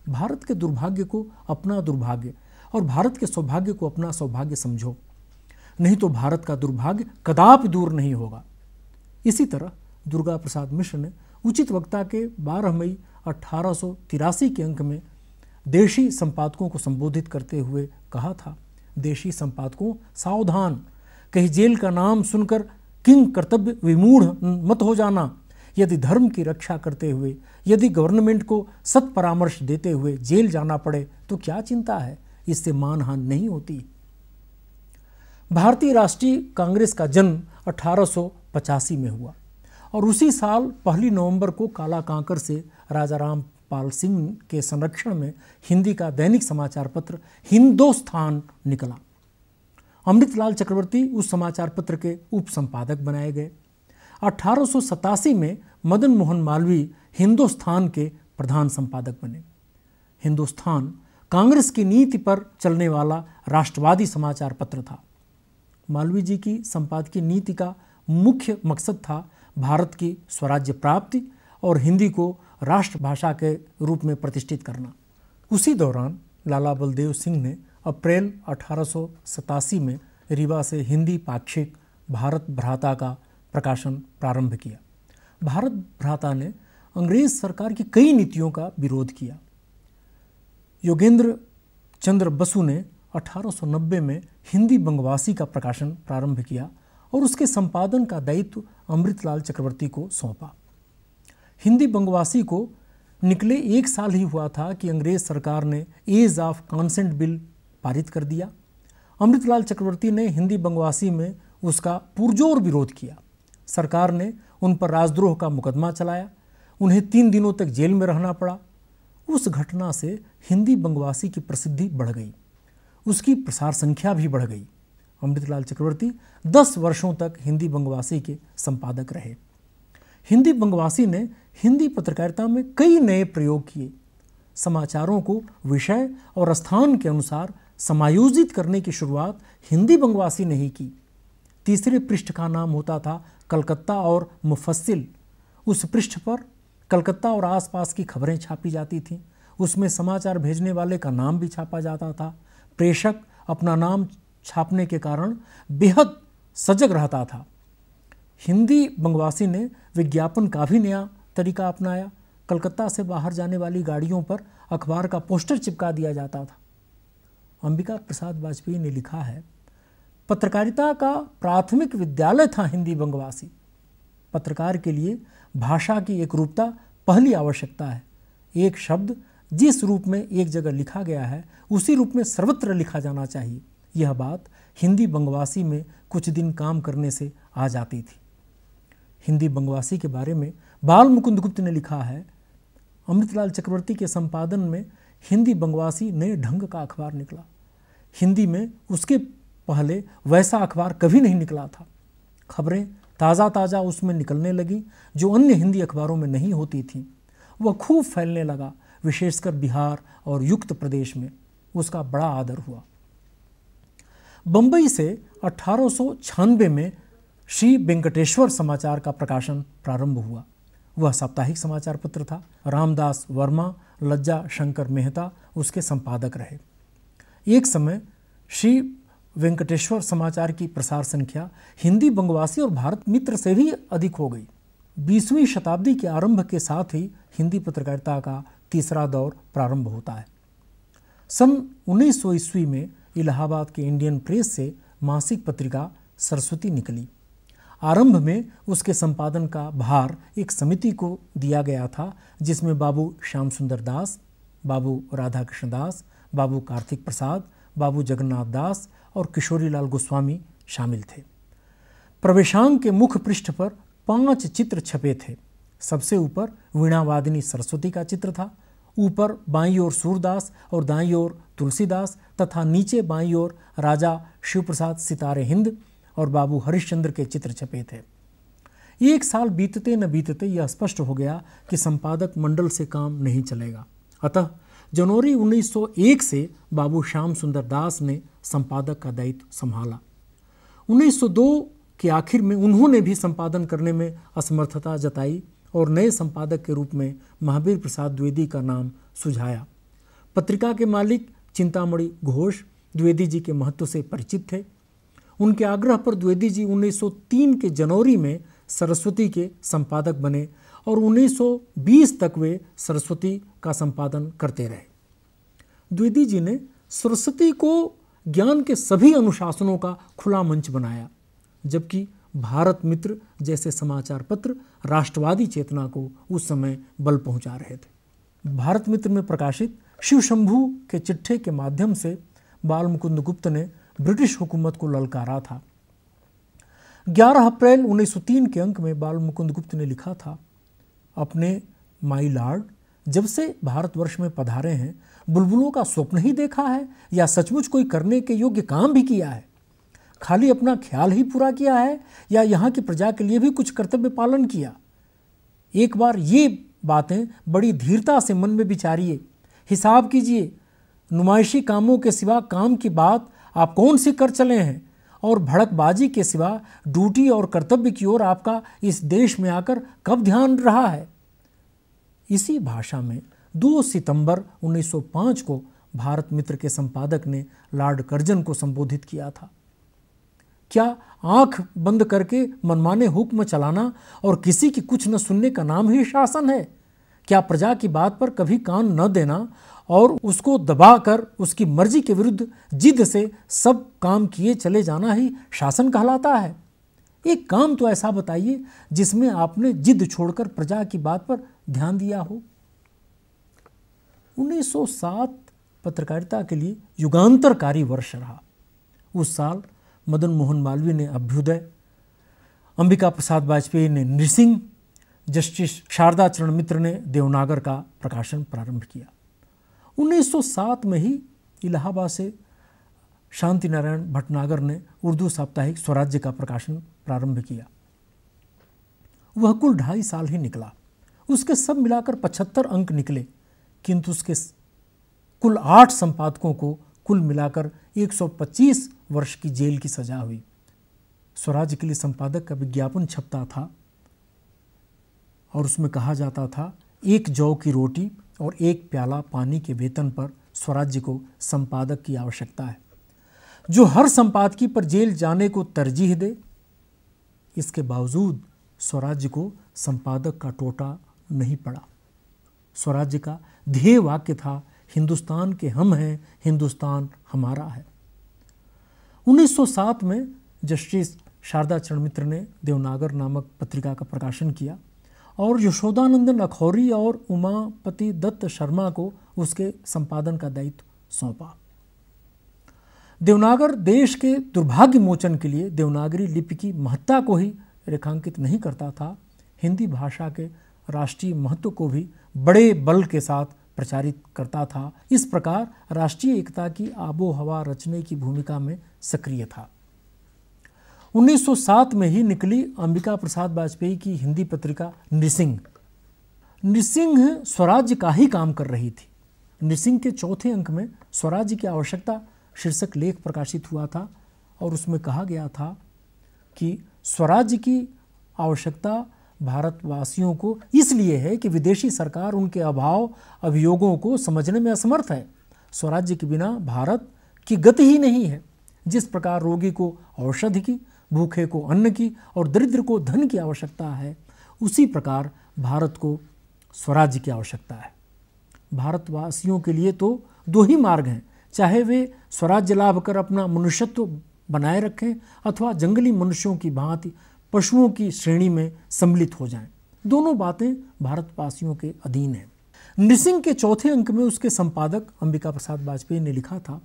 भारत के दुर्भाग्य को अपना दुर्भाग्य और भारत के सौभाग्य को अपना सौभाग्य समझो नहीं तो भारत का दुर्भाग्य कदापि दूर नहीं होगा इसी तरह दुर्गा प्रसाद मिश्र ने उचित वक्ता के 12 मई अठारह के अंक में देशी संपादकों को संबोधित करते हुए कहा था देशी संपादकों सावधान कहीं जेल का नाम सुनकर किंग कर्तव्य विमूढ़ मत हो जाना यदि धर्म की रक्षा करते हुए यदि गवर्नमेंट को सत परामर्श देते हुए जेल जाना पड़े तो क्या चिंता है इससे मानहान नहीं होती भारतीय राष्ट्रीय कांग्रेस का जन्म अठारह में हुआ और उसी साल पहली नवंबर को काला कांकर से राजा राम पाल सिंह के संरक्षण में हिंदी का दैनिक समाचार पत्र हिंदोस्तान निकला अमृतलाल चक्रवर्ती उस समाचार पत्र के उप संपादक बनाए गए अठारह में मदन मोहन मालवीय हिंदुस्तान के प्रधान संपादक बने हिंदुस्तान कांग्रेस की नीति पर चलने वाला राष्ट्रवादी समाचार पत्र था मालवीय जी की संपादकीय नीति का मुख्य मकसद था भारत की स्वराज्य प्राप्ति और हिंदी को राष्ट्रभाषा के रूप में प्रतिष्ठित करना उसी दौरान लाला बलदेव सिंह ने अप्रैल अठारह में रीवा से हिंदी पाक्षिक भारत भ्राता का प्रकाशन प्रारंभ किया भारत भ्राता ने अंग्रेज सरकार की कई नीतियों का विरोध किया योगेंद्र चंद्र बसु ने 1890 में हिंदी बंगवासी का प्रकाशन प्रारंभ किया और उसके संपादन का दायित्व अमृतलाल चक्रवर्ती को सौंपा हिंदी बंगवासी को निकले एक साल ही हुआ था कि अंग्रेज सरकार ने एज ऑफ कॉन्सेंट बिल पारित कर दिया अमृतलाल चक्रवर्ती ने हिंदी बंगवासी में उसका पुरजोर विरोध किया सरकार ने उन पर राजद्रोह का मुकदमा चलाया उन्हें तीन दिनों तक जेल में रहना पड़ा उस घटना से हिंदी बंगवासी की प्रसिद्धि बढ़ गई उसकी प्रसार संख्या भी बढ़ गई अमृतलाल चक्रवर्ती दस वर्षों तक हिंदी बंगवासी के संपादक रहे हिंदी बंगवासी ने हिंदी पत्रकारिता में कई नए प्रयोग किए समाचारों को विषय और स्थान के अनुसार समायोजित करने की शुरुआत हिंदी बंगवासी ने ही की तीसरे पृष्ठ का नाम होता था कलकत्ता और मुफस्सिल उस पृष्ठ पर कलकत्ता और आसपास की खबरें छापी जाती थीं उसमें समाचार भेजने वाले का नाम भी छापा जाता था प्रेषक अपना नाम छापने के कारण बेहद सजग रहता था हिंदी बंगवासी ने विज्ञापन का भी नया तरीका अपनाया कलकत्ता से बाहर जाने वाली गाड़ियों पर अखबार का पोस्टर चिपका दिया जाता था अंबिका प्रसाद वाजपेयी ने लिखा है पत्रकारिता का प्राथमिक विद्यालय था हिंदी बंगवासी पत्रकार के लिए भाषा की एक रूपता पहली आवश्यकता है एक शब्द जिस रूप में एक जगह लिखा गया है उसी रूप में सर्वत्र लिखा जाना चाहिए यह बात हिंदी बंगवासी में कुछ दिन काम करने से आ जाती थी हिंदी बंगवासी के बारे में बाल मुकुंद गुप्त ने लिखा है अमृतलाल चक्रवर्ती के संपादन में हिंदी बंगवासी नए ढंग का अखबार निकला हिंदी में उसके पहले वैसा अखबार कभी नहीं निकला था खबरें ताज़ा ताज़ा उसमें निकलने लगी जो अन्य हिंदी अखबारों में नहीं होती थीं वह खूब फैलने लगा विशेषकर बिहार और युक्त प्रदेश में उसका बड़ा आदर हुआ बम्बई से अठारह में श्री वेंकटेश्वर समाचार का प्रकाशन प्रारंभ हुआ वह साप्ताहिक समाचार पत्र था रामदास वर्मा लज्जा शंकर मेहता उसके संपादक रहे एक समय श्री वेंकटेश्वर समाचार की प्रसार संख्या हिंदी बंगवासी और भारत मित्र से भी अधिक हो गई बीसवीं शताब्दी के आरंभ के साथ ही हिंदी पत्रकारिता का तीसरा दौर प्रारंभ होता है सन उन्नीस ईस्वी में इलाहाबाद के इंडियन प्रेस से मासिक पत्रिका सरस्वती निकली आरंभ में उसके संपादन का भार एक समिति को दिया गया था जिसमें बाबू श्याम सुंदर दास बाबू राधा कृष्ण दास बाबू कार्तिक प्रसाद बाबू जगन्नाथ दास और किशोरीलाल गोस्वामी शामिल थे प्रवेशांग के मुख्य पृष्ठ पर पांच चित्र छपे थे सबसे ऊपर वीणावादिनी सरस्वती का चित्र था ऊपर बाई ओर सूरदास और दाई ओर तुलसीदास तथा नीचे बाई ओर राजा शिवप्रसाद सितारे हिंद और बाबू हरिश्चंद्र के चित्र छपे थे एक साल बीतते न बीतते यह स्पष्ट हो गया कि संपादक मंडल से काम नहीं चलेगा अतः जनवरी 1901 से बाबू श्याम सुंदर दास ने संपादक का दायित्व संभाला 1902 के आखिर में उन्होंने भी संपादन करने में असमर्थता जताई और नए संपादक के रूप में महावीर प्रसाद द्विवेदी का नाम सुझाया पत्रिका के मालिक चिंतामणि घोष द्विवेदी जी के महत्व से परिचित थे उनके आग्रह पर द्विवेदी जी 1903 के जनवरी में सरस्वती के संपादक बने और 1920 तक वे सरस्वती का संपादन करते रहे द्विवेदी जी ने सरस्वती को ज्ञान के सभी अनुशासनों का खुला मंच बनाया जबकि भारत मित्र जैसे समाचार पत्र राष्ट्रवादी चेतना को उस समय बल पहुंचा रहे थे भारत मित्र में प्रकाशित शिव शंभू के चिट्ठे के माध्यम से बाल मुकुंद गुप्त ने ब्रिटिश हुकूमत को ललकारा था 11 अप्रैल 1903 के अंक में बाल मुकुंद गुप्त ने लिखा था अपने माई लार्ड जब से भारतवर्ष में पधारे हैं बुलबुलों का स्वप्न ही देखा है या सचमुच कोई करने के योग्य काम भी किया है खाली अपना ख्याल ही पूरा किया है या यहाँ की प्रजा के लिए भी कुछ कर्तव्य पालन किया एक बार ये बातें बड़ी धीरता से मन में विचारिए हिसाब कीजिए नुमाइशी कामों के सिवा काम की बात आप कौन सी कर चले हैं और भड़कबाजी के सिवा ड्यूटी और कर्तव्य की ओर आपका इस देश में आकर कब ध्यान रहा है इसी भाषा में 2 सितंबर 1905 को भारत मित्र के संपादक ने लॉर्ड कर्जन को संबोधित किया था क्या आंख बंद करके मनमाने हुक्म चलाना और किसी की कुछ न सुनने का नाम ही शासन है क्या प्रजा की बात पर कभी कान न देना और उसको दबाकर उसकी मर्जी के विरुद्ध जिद से सब काम किए चले जाना ही शासन कहलाता है एक काम तो ऐसा बताइए जिसमें आपने जिद छोड़कर प्रजा की बात पर ध्यान दिया हो 1907 पत्रकारिता के लिए युगांतरकारी वर्ष रहा उस साल मदन मोहन मालवीय ने अभ्युदय अंबिका प्रसाद वाजपेयी ने नृसिंह जस्टिस शारदा चरण मित्र ने देवनागर का प्रकाशन प्रारंभ किया 1907 में ही इलाहाबाद से शांति नारायण भटनागर ने उर्दू साप्ताहिक स्वराज्य का प्रकाशन प्रारंभ किया वह कुल ढाई साल ही निकला उसके सब मिलाकर पचहत्तर अंक निकले किंतु उसके कुल आठ संपादकों को कुल मिलाकर 125 वर्ष की जेल की सजा हुई स्वराज के लिए संपादक का विज्ञापन छपता था और उसमें कहा जाता था एक जौ की रोटी और एक प्याला पानी के वेतन पर स्वराज्य को संपादक की आवश्यकता है जो हर संपादकी पर जेल जाने को तरजीह दे इसके बावजूद स्वराज्य को संपादक का टोटा नहीं पड़ा स्वराज्य का ध्येय वाक्य था हिंदुस्तान के हम हैं हिंदुस्तान हमारा है 1907 में जस्टिस शारदा चरण मित्र ने देवनागर नामक पत्रिका का प्रकाशन किया और यशोदानंदन अखौरी और उमापति दत्त शर्मा को उसके संपादन का दायित्व सौंपा देवनागर देश के दुर्भाग्य मोचन के लिए देवनागरी लिपि की महत्ता को ही रेखांकित नहीं करता था हिंदी भाषा के राष्ट्रीय महत्व को भी बड़े बल के साथ प्रचारित करता था इस प्रकार राष्ट्रीय एकता की आबो हवा रचने की भूमिका में सक्रिय था 1907 में ही निकली अंबिका प्रसाद वाजपेयी की हिंदी पत्रिका नृसिंह नृसिंह स्वराज्य का ही काम कर रही थी नृसिंह के चौथे अंक में स्वराज्य की आवश्यकता शीर्षक लेख प्रकाशित हुआ था और उसमें कहा गया था कि स्वराज्य की आवश्यकता भारतवासियों को इसलिए है कि विदेशी सरकार उनके अभाव अभियोगों को समझने में असमर्थ है स्वराज्य के बिना भारत की गति ही नहीं है जिस प्रकार रोगी को औषधि की भूखे को अन्न की और दरिद्र को धन की आवश्यकता है उसी प्रकार भारत को स्वराज्य की आवश्यकता है भारतवासियों के लिए तो दो ही मार्ग हैं चाहे वे स्वराज्य लाभ कर अपना मनुष्यत्व बनाए रखें अथवा जंगली मनुष्यों की भांति पशुओं की श्रेणी में सम्मिलित हो जाएं। दोनों बातें भारतवासियों के अधीन हैं नृसिंह के चौथे अंक में उसके संपादक अंबिका प्रसाद वाजपेयी ने लिखा था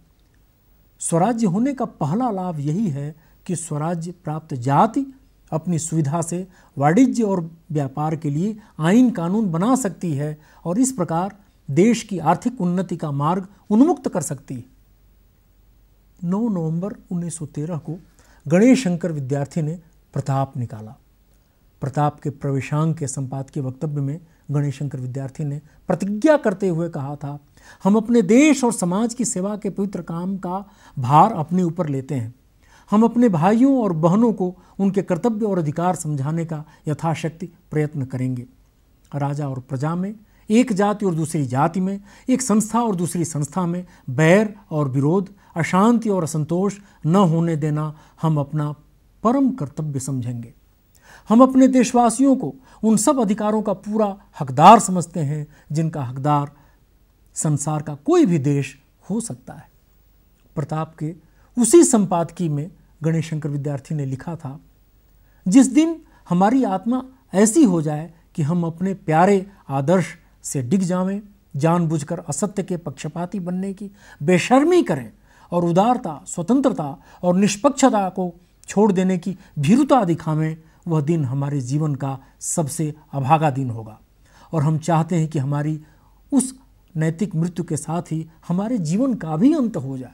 स्वराज्य होने का पहला लाभ यही है कि स्वराज्य प्राप्त जाति अपनी सुविधा से वाणिज्य और व्यापार के लिए आइन कानून बना सकती है और इस प्रकार देश की आर्थिक उन्नति का मार्ग उन्मुक्त कर सकती है 9 नवंबर 1913 को गणेश शंकर विद्यार्थी ने प्रताप निकाला प्रताप के प्रवेशांग के संपादकीय वक्तव्य में गणेश शंकर विद्यार्थी ने प्रतिज्ञा करते हुए कहा था हम अपने देश और समाज की सेवा के पवित्र काम का भार अपने ऊपर लेते हैं हम अपने भाइयों और बहनों को उनके कर्तव्य और अधिकार समझाने का यथाशक्ति प्रयत्न करेंगे राजा और प्रजा में एक जाति और दूसरी जाति में एक संस्था और दूसरी संस्था में बैर और विरोध अशांति और असंतोष न होने देना हम अपना परम कर्तव्य समझेंगे हम अपने देशवासियों को उन सब अधिकारों का पूरा हकदार समझते हैं जिनका हकदार संसार का कोई भी देश हो सकता है प्रताप के उसी संपादकी में गणेश शंकर विद्यार्थी ने लिखा था जिस दिन हमारी आत्मा ऐसी हो जाए कि हम अपने प्यारे आदर्श से डिग जावें जानबूझकर असत्य के पक्षपाती बनने की बेशर्मी करें और उदारता स्वतंत्रता और निष्पक्षता को छोड़ देने की भीरुता दिखावें वह दिन हमारे जीवन का सबसे अभागा दिन होगा और हम चाहते हैं कि हमारी उस नैतिक मृत्यु के साथ ही हमारे जीवन का भी अंत हो जाए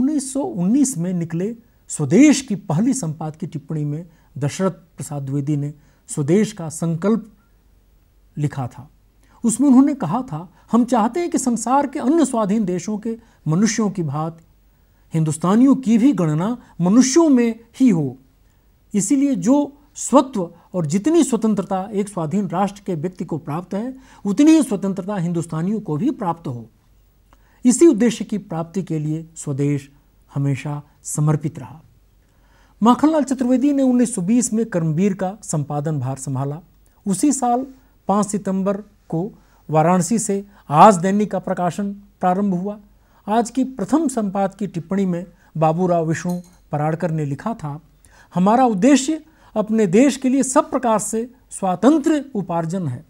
1919 में निकले स्वदेश की पहली संपाद की टिप्पणी में दशरथ प्रसाद द्विवेदी ने स्वदेश का संकल्प लिखा था उसमें उन्होंने कहा था हम चाहते हैं कि संसार के अन्य स्वाधीन देशों के मनुष्यों की बात हिंदुस्तानियों की भी गणना मनुष्यों में ही हो इसीलिए जो स्वत्व और जितनी स्वतंत्रता एक स्वाधीन राष्ट्र के व्यक्ति को प्राप्त है उतनी ही स्वतंत्रता हिंदुस्तानियों को भी प्राप्त हो इसी उद्देश्य की प्राप्ति के लिए स्वदेश हमेशा समर्पित रहा माखनलाल चतुर्वेदी ने 1920 में कर्मवीर का संपादन भार संभाला उसी साल 5 सितंबर को वाराणसी से आज दैनिक का प्रकाशन प्रारंभ हुआ आज की प्रथम संपाद की टिप्पणी में बाबूराव विष्णु पराड़कर ने लिखा था हमारा उद्देश्य अपने देश के लिए सब प्रकार से स्वातंत्र उपार्जन है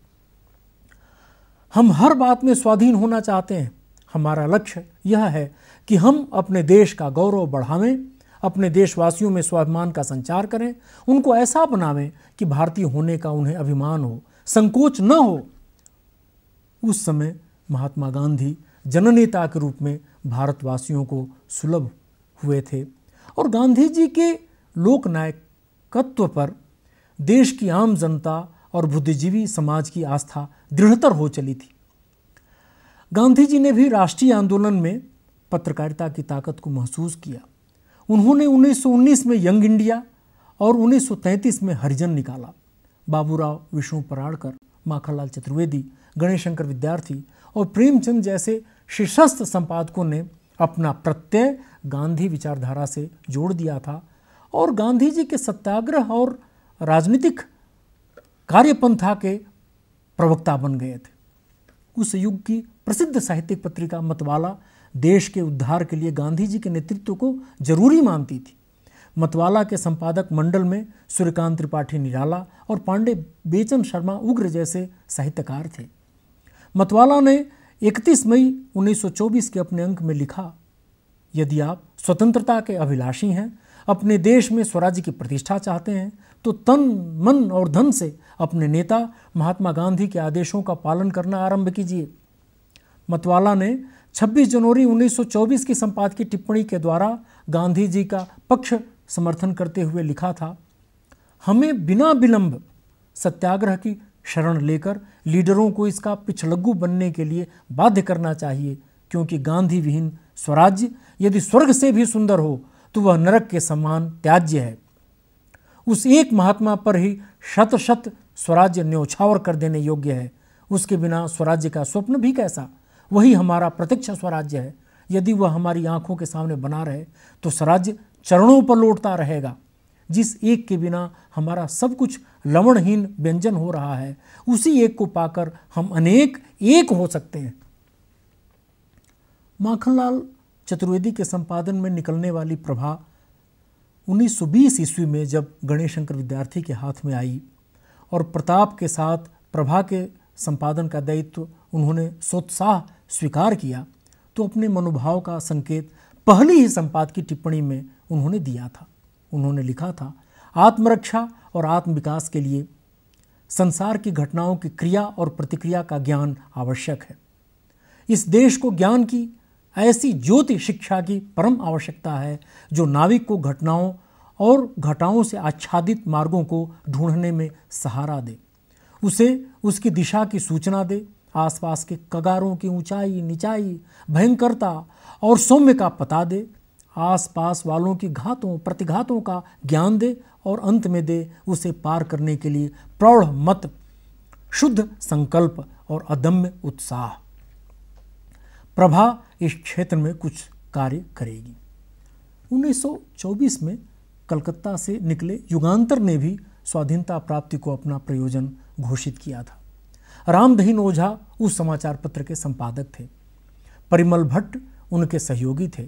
हम हर बात में स्वाधीन होना चाहते हैं हमारा लक्ष्य यह है कि हम अपने देश का गौरव बढ़ावें अपने देशवासियों में स्वाभिमान का संचार करें उनको ऐसा बनावें कि भारतीय होने का उन्हें अभिमान हो संकोच न हो उस समय महात्मा गांधी जननेता के रूप में भारतवासियों को सुलभ हुए थे और गांधी जी के लोकनायकत्व पर देश की आम जनता और बुद्धिजीवी समाज की आस्था दृढ़तर हो चली थी गांधी जी ने भी राष्ट्रीय आंदोलन में पत्रकारिता की ताकत को महसूस किया उन्होंने 1919 में यंग इंडिया और 1933 में हरिजन निकाला बाबूराव विष्णु पराड़कर माखनलाल चतुर्वेदी गणेश शंकर विद्यार्थी और प्रेमचंद जैसे शीर्षस्थ संपादकों ने अपना प्रत्यय गांधी विचारधारा से जोड़ दिया था और गांधी जी के सत्याग्रह और राजनीतिक कार्यपंथा के प्रवक्ता बन गए थे उस युग की प्रसिद्ध साहित्यिक पत्रिका मतवाला देश के उद्धार के लिए गांधी जी के नेतृत्व को जरूरी मानती थी मतवाला के संपादक मंडल में सूर्यकांत त्रिपाठी निराला और पांडे बेचन शर्मा उग्र जैसे साहित्यकार थे मतवाला ने 31 मई 1924 के अपने अंक में लिखा यदि आप स्वतंत्रता के अभिलाषी हैं अपने देश में स्वराज्य की प्रतिष्ठा चाहते हैं तो तन मन और धन से अपने नेता महात्मा गांधी के आदेशों का पालन करना आरंभ कीजिए मतवाला ने 26 जनवरी 1924 की संपाद की टिप्पणी के द्वारा गांधी जी का पक्ष समर्थन करते हुए लिखा था हमें बिना विलंब सत्याग्रह की शरण लेकर लीडरों को इसका पिछलग्गू बनने के लिए बाध्य करना चाहिए क्योंकि गांधी विहीन स्वराज्य यदि स्वर्ग से भी सुंदर हो तो वह नरक के समान त्याज्य है उस एक महात्मा पर ही शत शत स्वराज्य न्योछावर कर देने योग्य है उसके बिना स्वराज्य का स्वप्न भी कैसा वही हमारा प्रत्यक्ष स्वराज्य है यदि वह हमारी आंखों के सामने बना रहे तो स्वराज्य चरणों पर लौटता रहेगा जिस एक के बिना हमारा सब कुछ लवणहीन व्यंजन हो रहा है उसी एक को पाकर हम अनेक एक हो सकते हैं माखनलाल चतुर्वेदी के संपादन में निकलने वाली प्रभा 1920 ईस्वी में जब गणेश शंकर विद्यार्थी के हाथ में आई और प्रताप के साथ प्रभा के संपादन का दायित्व उन्होंने सोत्साह स्वीकार किया तो अपने मनोभाव का संकेत पहली ही संपाद की टिप्पणी में उन्होंने दिया था उन्होंने लिखा था आत्मरक्षा और आत्मविकास के लिए संसार की घटनाओं की क्रिया और प्रतिक्रिया का ज्ञान आवश्यक है इस देश को ज्ञान की ऐसी ज्योति शिक्षा की परम आवश्यकता है जो नाविक को घटनाओं और घटाओं से आच्छादित मार्गों को ढूंढने में सहारा दे उसे उसकी दिशा की सूचना दे आसपास के कगारों की ऊंचाई निचाई भयंकरता और सौम्य का पता दे आसपास वालों की घातों प्रतिघातों का ज्ञान दे और अंत में दे उसे पार करने के लिए प्रौढ़ मत शुद्ध संकल्प और अदम्य उत्साह प्रभा इस क्षेत्र में कुछ कार्य करेगी 1924 में कलकत्ता से निकले युगांतर ने भी स्वाधीनता प्राप्ति को अपना प्रयोजन घोषित किया था रामदहीन ओझा उस समाचार पत्र के संपादक थे परिमल भट्ट उनके सहयोगी थे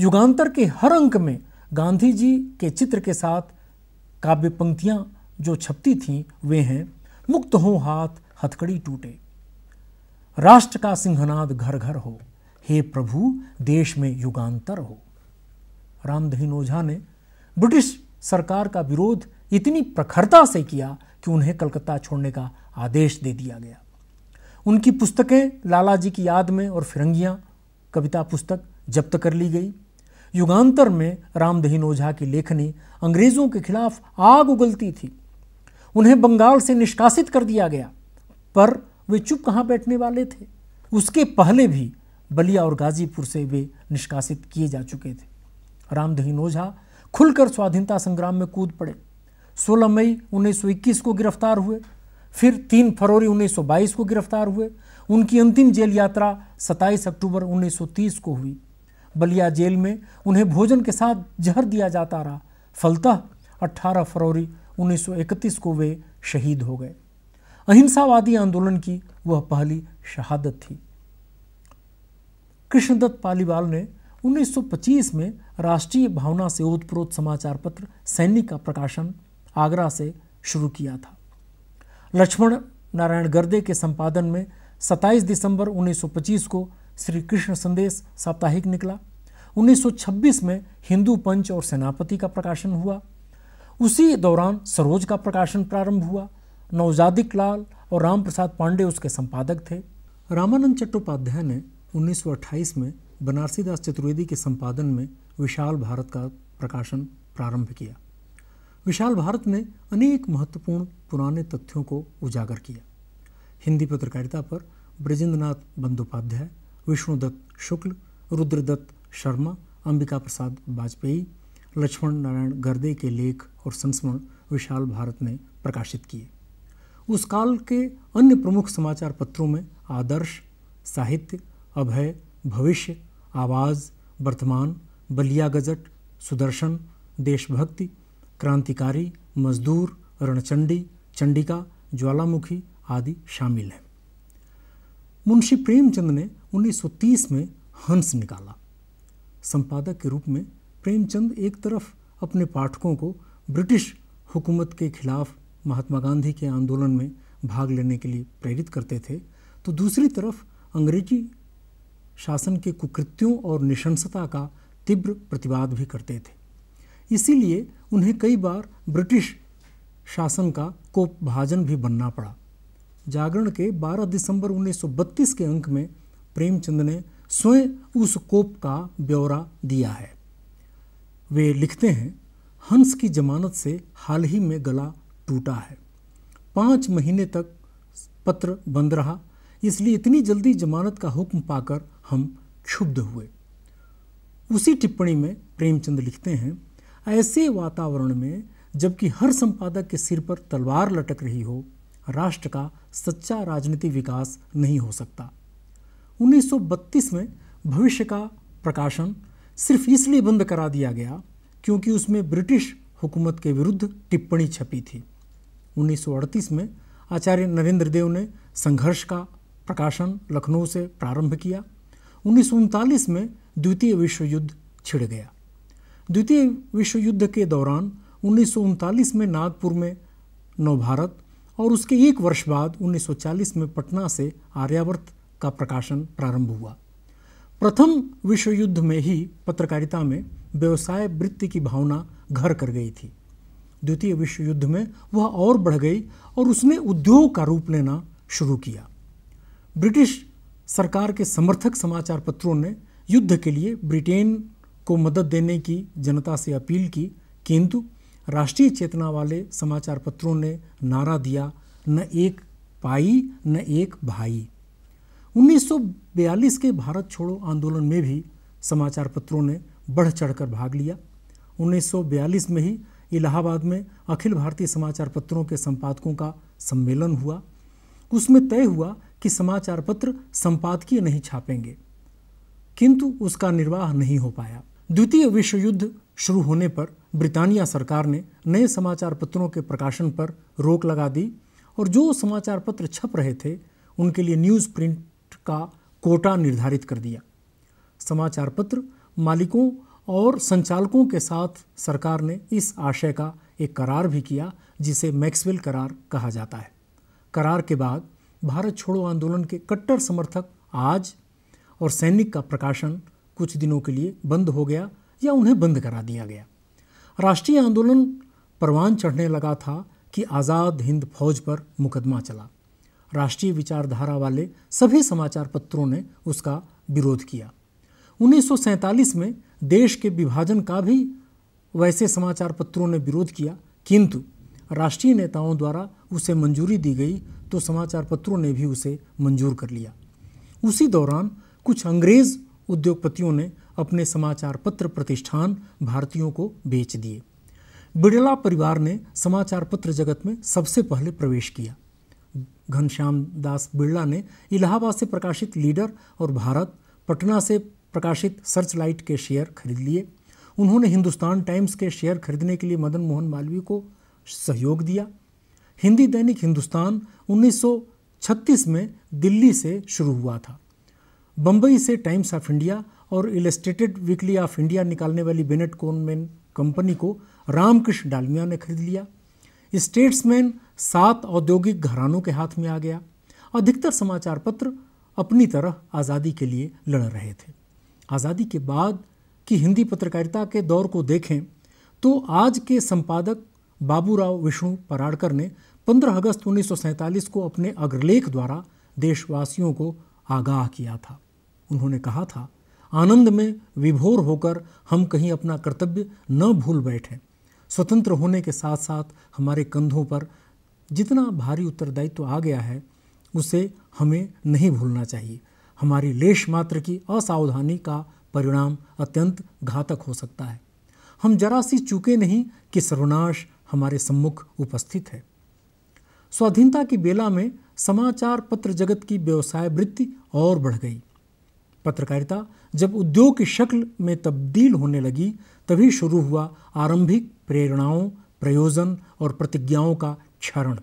युगांतर के हर अंक में गांधी जी के चित्र के साथ काव्य पंक्तियाँ जो छपती थीं वे हैं मुक्त हों हाथ हथकड़ी टूटे राष्ट्र का सिंहनाद घर घर हो हे प्रभु देश में युगांतर हो रामधीन ओझा ने ब्रिटिश सरकार का विरोध इतनी प्रखरता से किया कि उन्हें कलकत्ता छोड़ने का आदेश दे दिया गया उनकी पुस्तकें लाला जी की याद में और फिरंगियां कविता पुस्तक जब्त कर ली गई युगांतर में रामदहीन ओझा की लेखनी अंग्रेज़ों के खिलाफ आग उगलती थी उन्हें बंगाल से निष्कासित कर दिया गया पर वे चुप कहाँ बैठने वाले थे उसके पहले भी बलिया और गाजीपुर से वे निष्कासित किए जा चुके थे रामदहीन ओझा खुलकर स्वाधीनता संग्राम में कूद पड़े 16 मई 1921 को गिरफ्तार हुए फिर 3 फरवरी 1922 को गिरफ्तार हुए उनकी अंतिम जेल यात्रा 27 अक्टूबर 1930 को हुई बलिया जेल में उन्हें भोजन के साथ जहर दिया जाता रहा फलतः 18 फरवरी 1931 को वे शहीद हो गए अहिंसावादी आंदोलन की वह पहली शहादत थी कृष्णदत्त पालीवाल ने 1925 में राष्ट्रीय भावना से ओतप्रोत समाचार पत्र सैनिक का प्रकाशन आगरा से शुरू किया था लक्ष्मण नारायण गर्दे के संपादन में 27 दिसंबर 1925 को श्री कृष्ण संदेश साप्ताहिक निकला 1926 में हिंदू पंच और सेनापति का प्रकाशन हुआ उसी दौरान सरोज का प्रकाशन प्रारंभ हुआ नवजादिक लाल और राम प्रसाद पांडे उसके संपादक थे रामानंद चट्टोपाध्याय ने 1928 में बनारसीदास चतुर्वेदी के संपादन में विशाल भारत का प्रकाशन प्रारंभ किया विशाल भारत ने अनेक महत्वपूर्ण पुराने तथ्यों को उजागर किया हिंदी पत्रकारिता पर ब्रजेंद्रनाथ बंदोपाध्याय विष्णुदत्त शुक्ल रुद्रदत्त शर्मा अंबिका प्रसाद वाजपेयी लक्ष्मण नारायण गर्दे के लेख और संस्मरण विशाल भारत ने प्रकाशित किए उस काल के अन्य प्रमुख समाचार पत्रों में आदर्श साहित्य अभय भविष्य आवाज़ वर्तमान बलिया गजट सुदर्शन देशभक्ति क्रांतिकारी मजदूर रणचंडी चंडिका ज्वालामुखी आदि शामिल हैं मुंशी प्रेमचंद ने 1930 में हंस निकाला संपादक के रूप में प्रेमचंद एक तरफ अपने पाठकों को ब्रिटिश हुकूमत के खिलाफ महात्मा गांधी के आंदोलन में भाग लेने के लिए प्रेरित करते थे तो दूसरी तरफ अंग्रेजी शासन के कुकृत्यों और निशंसता का तीव्र प्रतिवाद भी करते थे इसीलिए उन्हें कई बार ब्रिटिश शासन का कोपभाजन भी बनना पड़ा जागरण के 12 दिसंबर 1932 के अंक में प्रेमचंद ने स्वयं उस कोप का ब्यौरा दिया है वे लिखते हैं हंस की जमानत से हाल ही में गला टूटा है पाँच महीने तक पत्र बंद रहा इसलिए इतनी जल्दी जमानत का हुक्म पाकर हम क्षुब्ध हुए उसी टिप्पणी में प्रेमचंद लिखते हैं ऐसे वातावरण में जबकि हर संपादक के सिर पर तलवार लटक रही हो राष्ट्र का सच्चा राजनीतिक विकास नहीं हो सकता 1932 में भविष्य का प्रकाशन सिर्फ इसलिए बंद करा दिया गया क्योंकि उसमें ब्रिटिश हुकूमत के विरुद्ध टिप्पणी छपी थी 1938 में आचार्य नरेंद्र देव ने संघर्ष का प्रकाशन लखनऊ से प्रारंभ किया उन्नीस में द्वितीय विश्व युद्ध छिड़ गया द्वितीय विश्व युद्ध के दौरान उन्नीस में नागपुर में नवभारत और उसके एक वर्ष बाद 1940 में पटना से आर्यावर्त का प्रकाशन प्रारंभ हुआ प्रथम विश्व युद्ध में ही पत्रकारिता में व्यवसाय वृत्ति की भावना घर कर गई थी द्वितीय विश्व युद्ध में वह और बढ़ गई और उसने उद्योग का रूप लेना शुरू किया ब्रिटिश सरकार के समर्थक समाचार पत्रों ने युद्ध के लिए ब्रिटेन को मदद देने की जनता से अपील की किंतु राष्ट्रीय चेतना वाले समाचार पत्रों ने नारा दिया न एक पाई न एक भाई 1942 के भारत छोड़ो आंदोलन में भी समाचार पत्रों ने बढ़ चढ़कर भाग लिया 1942 में ही इलाहाबाद में अखिल भारतीय समाचार पत्रों के संपादकों का सम्मेलन हुआ उसमें तय हुआ कि समाचार पत्र संपादकीय नहीं छापेंगे किंतु उसका निर्वाह नहीं हो पाया द्वितीय विश्व युद्ध शुरू होने पर ब्रितानिया सरकार ने नए समाचार पत्रों के प्रकाशन पर रोक लगा दी और जो समाचार पत्र छप रहे थे उनके लिए न्यूज़ प्रिंट का कोटा निर्धारित कर दिया समाचार पत्र मालिकों और संचालकों के साथ सरकार ने इस आशय का एक करार भी किया जिसे मैक्सवेल करार कहा जाता है करार के बाद भारत छोड़ो आंदोलन के कट्टर समर्थक आज और सैनिक का प्रकाशन कुछ दिनों के लिए बंद हो गया या उन्हें बंद करा दिया गया राष्ट्रीय आंदोलन परवान चढ़ने लगा था कि आज़ाद हिंद फौज पर मुकदमा चला राष्ट्रीय विचारधारा वाले सभी समाचार पत्रों ने उसका विरोध किया उन्नीस में देश के विभाजन का भी वैसे समाचार पत्रों ने विरोध किया किंतु राष्ट्रीय नेताओं द्वारा उसे मंजूरी दी गई तो समाचार पत्रों ने भी उसे मंजूर कर लिया उसी दौरान कुछ अंग्रेज उद्योगपतियों ने अपने समाचार पत्र प्रतिष्ठान भारतीयों को बेच दिए बिड़ला परिवार ने समाचार पत्र जगत में सबसे पहले प्रवेश किया घनश्याम दास बिड़ला ने इलाहाबाद से प्रकाशित लीडर और भारत पटना से प्रकाशित सर्चलाइट के शेयर खरीद लिए उन्होंने हिंदुस्तान टाइम्स के शेयर खरीदने के लिए मदन मोहन मालवीय को सहयोग दिया हिंदी दैनिक हिंदुस्तान 1936 में दिल्ली से शुरू हुआ था बम्बई से टाइम्स ऑफ इंडिया और इलेस्टेटेड वीकली ऑफ इंडिया निकालने वाली बेनेट कोनमेन कंपनी को रामकृष्ण डालमिया ने खरीद लिया स्टेट्समैन सात औद्योगिक घरानों के हाथ में आ गया अधिकतर समाचार पत्र अपनी तरह आज़ादी के लिए लड़ रहे थे आज़ादी के बाद की हिंदी पत्रकारिता के दौर को देखें तो आज के संपादक बाबूराव विष्णु पराड़कर ने 15 अगस्त उन्नीस को अपने अग्रलेख द्वारा देशवासियों को आगाह किया था उन्होंने कहा था आनंद में विभोर होकर हम कहीं अपना कर्तव्य न भूल बैठें स्वतंत्र होने के साथ साथ हमारे कंधों पर जितना भारी उत्तरदायित्व तो आ गया है उसे हमें नहीं भूलना चाहिए हमारी लेश मात्र की असावधानी का परिणाम अत्यंत घातक हो सकता है हम जरा सी चूके नहीं कि सर्वनाश हमारे सम्मुख उपस्थित है स्वाधीनता की बेला में समाचार पत्र जगत की व्यवसाय वृत्ति और बढ़ गई पत्रकारिता जब उद्योग की शक्ल में तब्दील होने लगी तभी शुरू हुआ आरंभिक प्रेरणाओं प्रयोजन और प्रतिज्ञाओं का क्षरण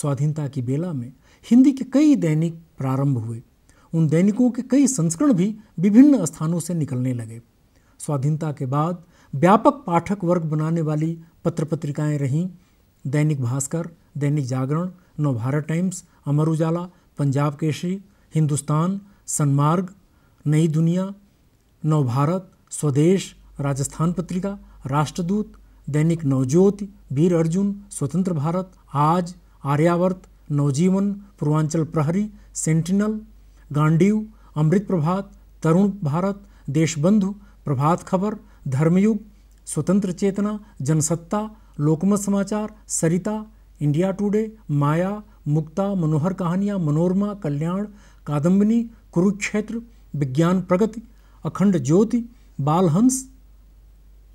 स्वाधीनता की बेला में हिंदी के कई दैनिक प्रारंभ हुए उन दैनिकों के कई संस्करण भी विभिन्न स्थानों से निकलने लगे स्वाधीनता के बाद व्यापक पाठक वर्ग बनाने वाली पत्र पत्रिकाएँ रहीं दैनिक भास्कर दैनिक जागरण नवभारत टाइम्स अमर उजाला पंजाब केसरी हिंदुस्तान सनमार्ग नई दुनिया नवभारत स्वदेश राजस्थान पत्रिका राष्ट्रदूत दैनिक नवज्योति वीर अर्जुन स्वतंत्र भारत आज आर्यावर्त नवजीवन पूर्वांचल प्रहरी सेंटिनल गांडीव अमृत प्रभात तरुण भारत देशबंधु प्रभात खबर धर्मयुग स्वतंत्र चेतना जनसत्ता लोकमत समाचार सरिता इंडिया टुडे माया मुक्ता मनोहर कहानियाँ मनोरमा कल्याण कादम्बनी कुरुक्षेत्र विज्ञान प्रगति अखंड ज्योति बालहंस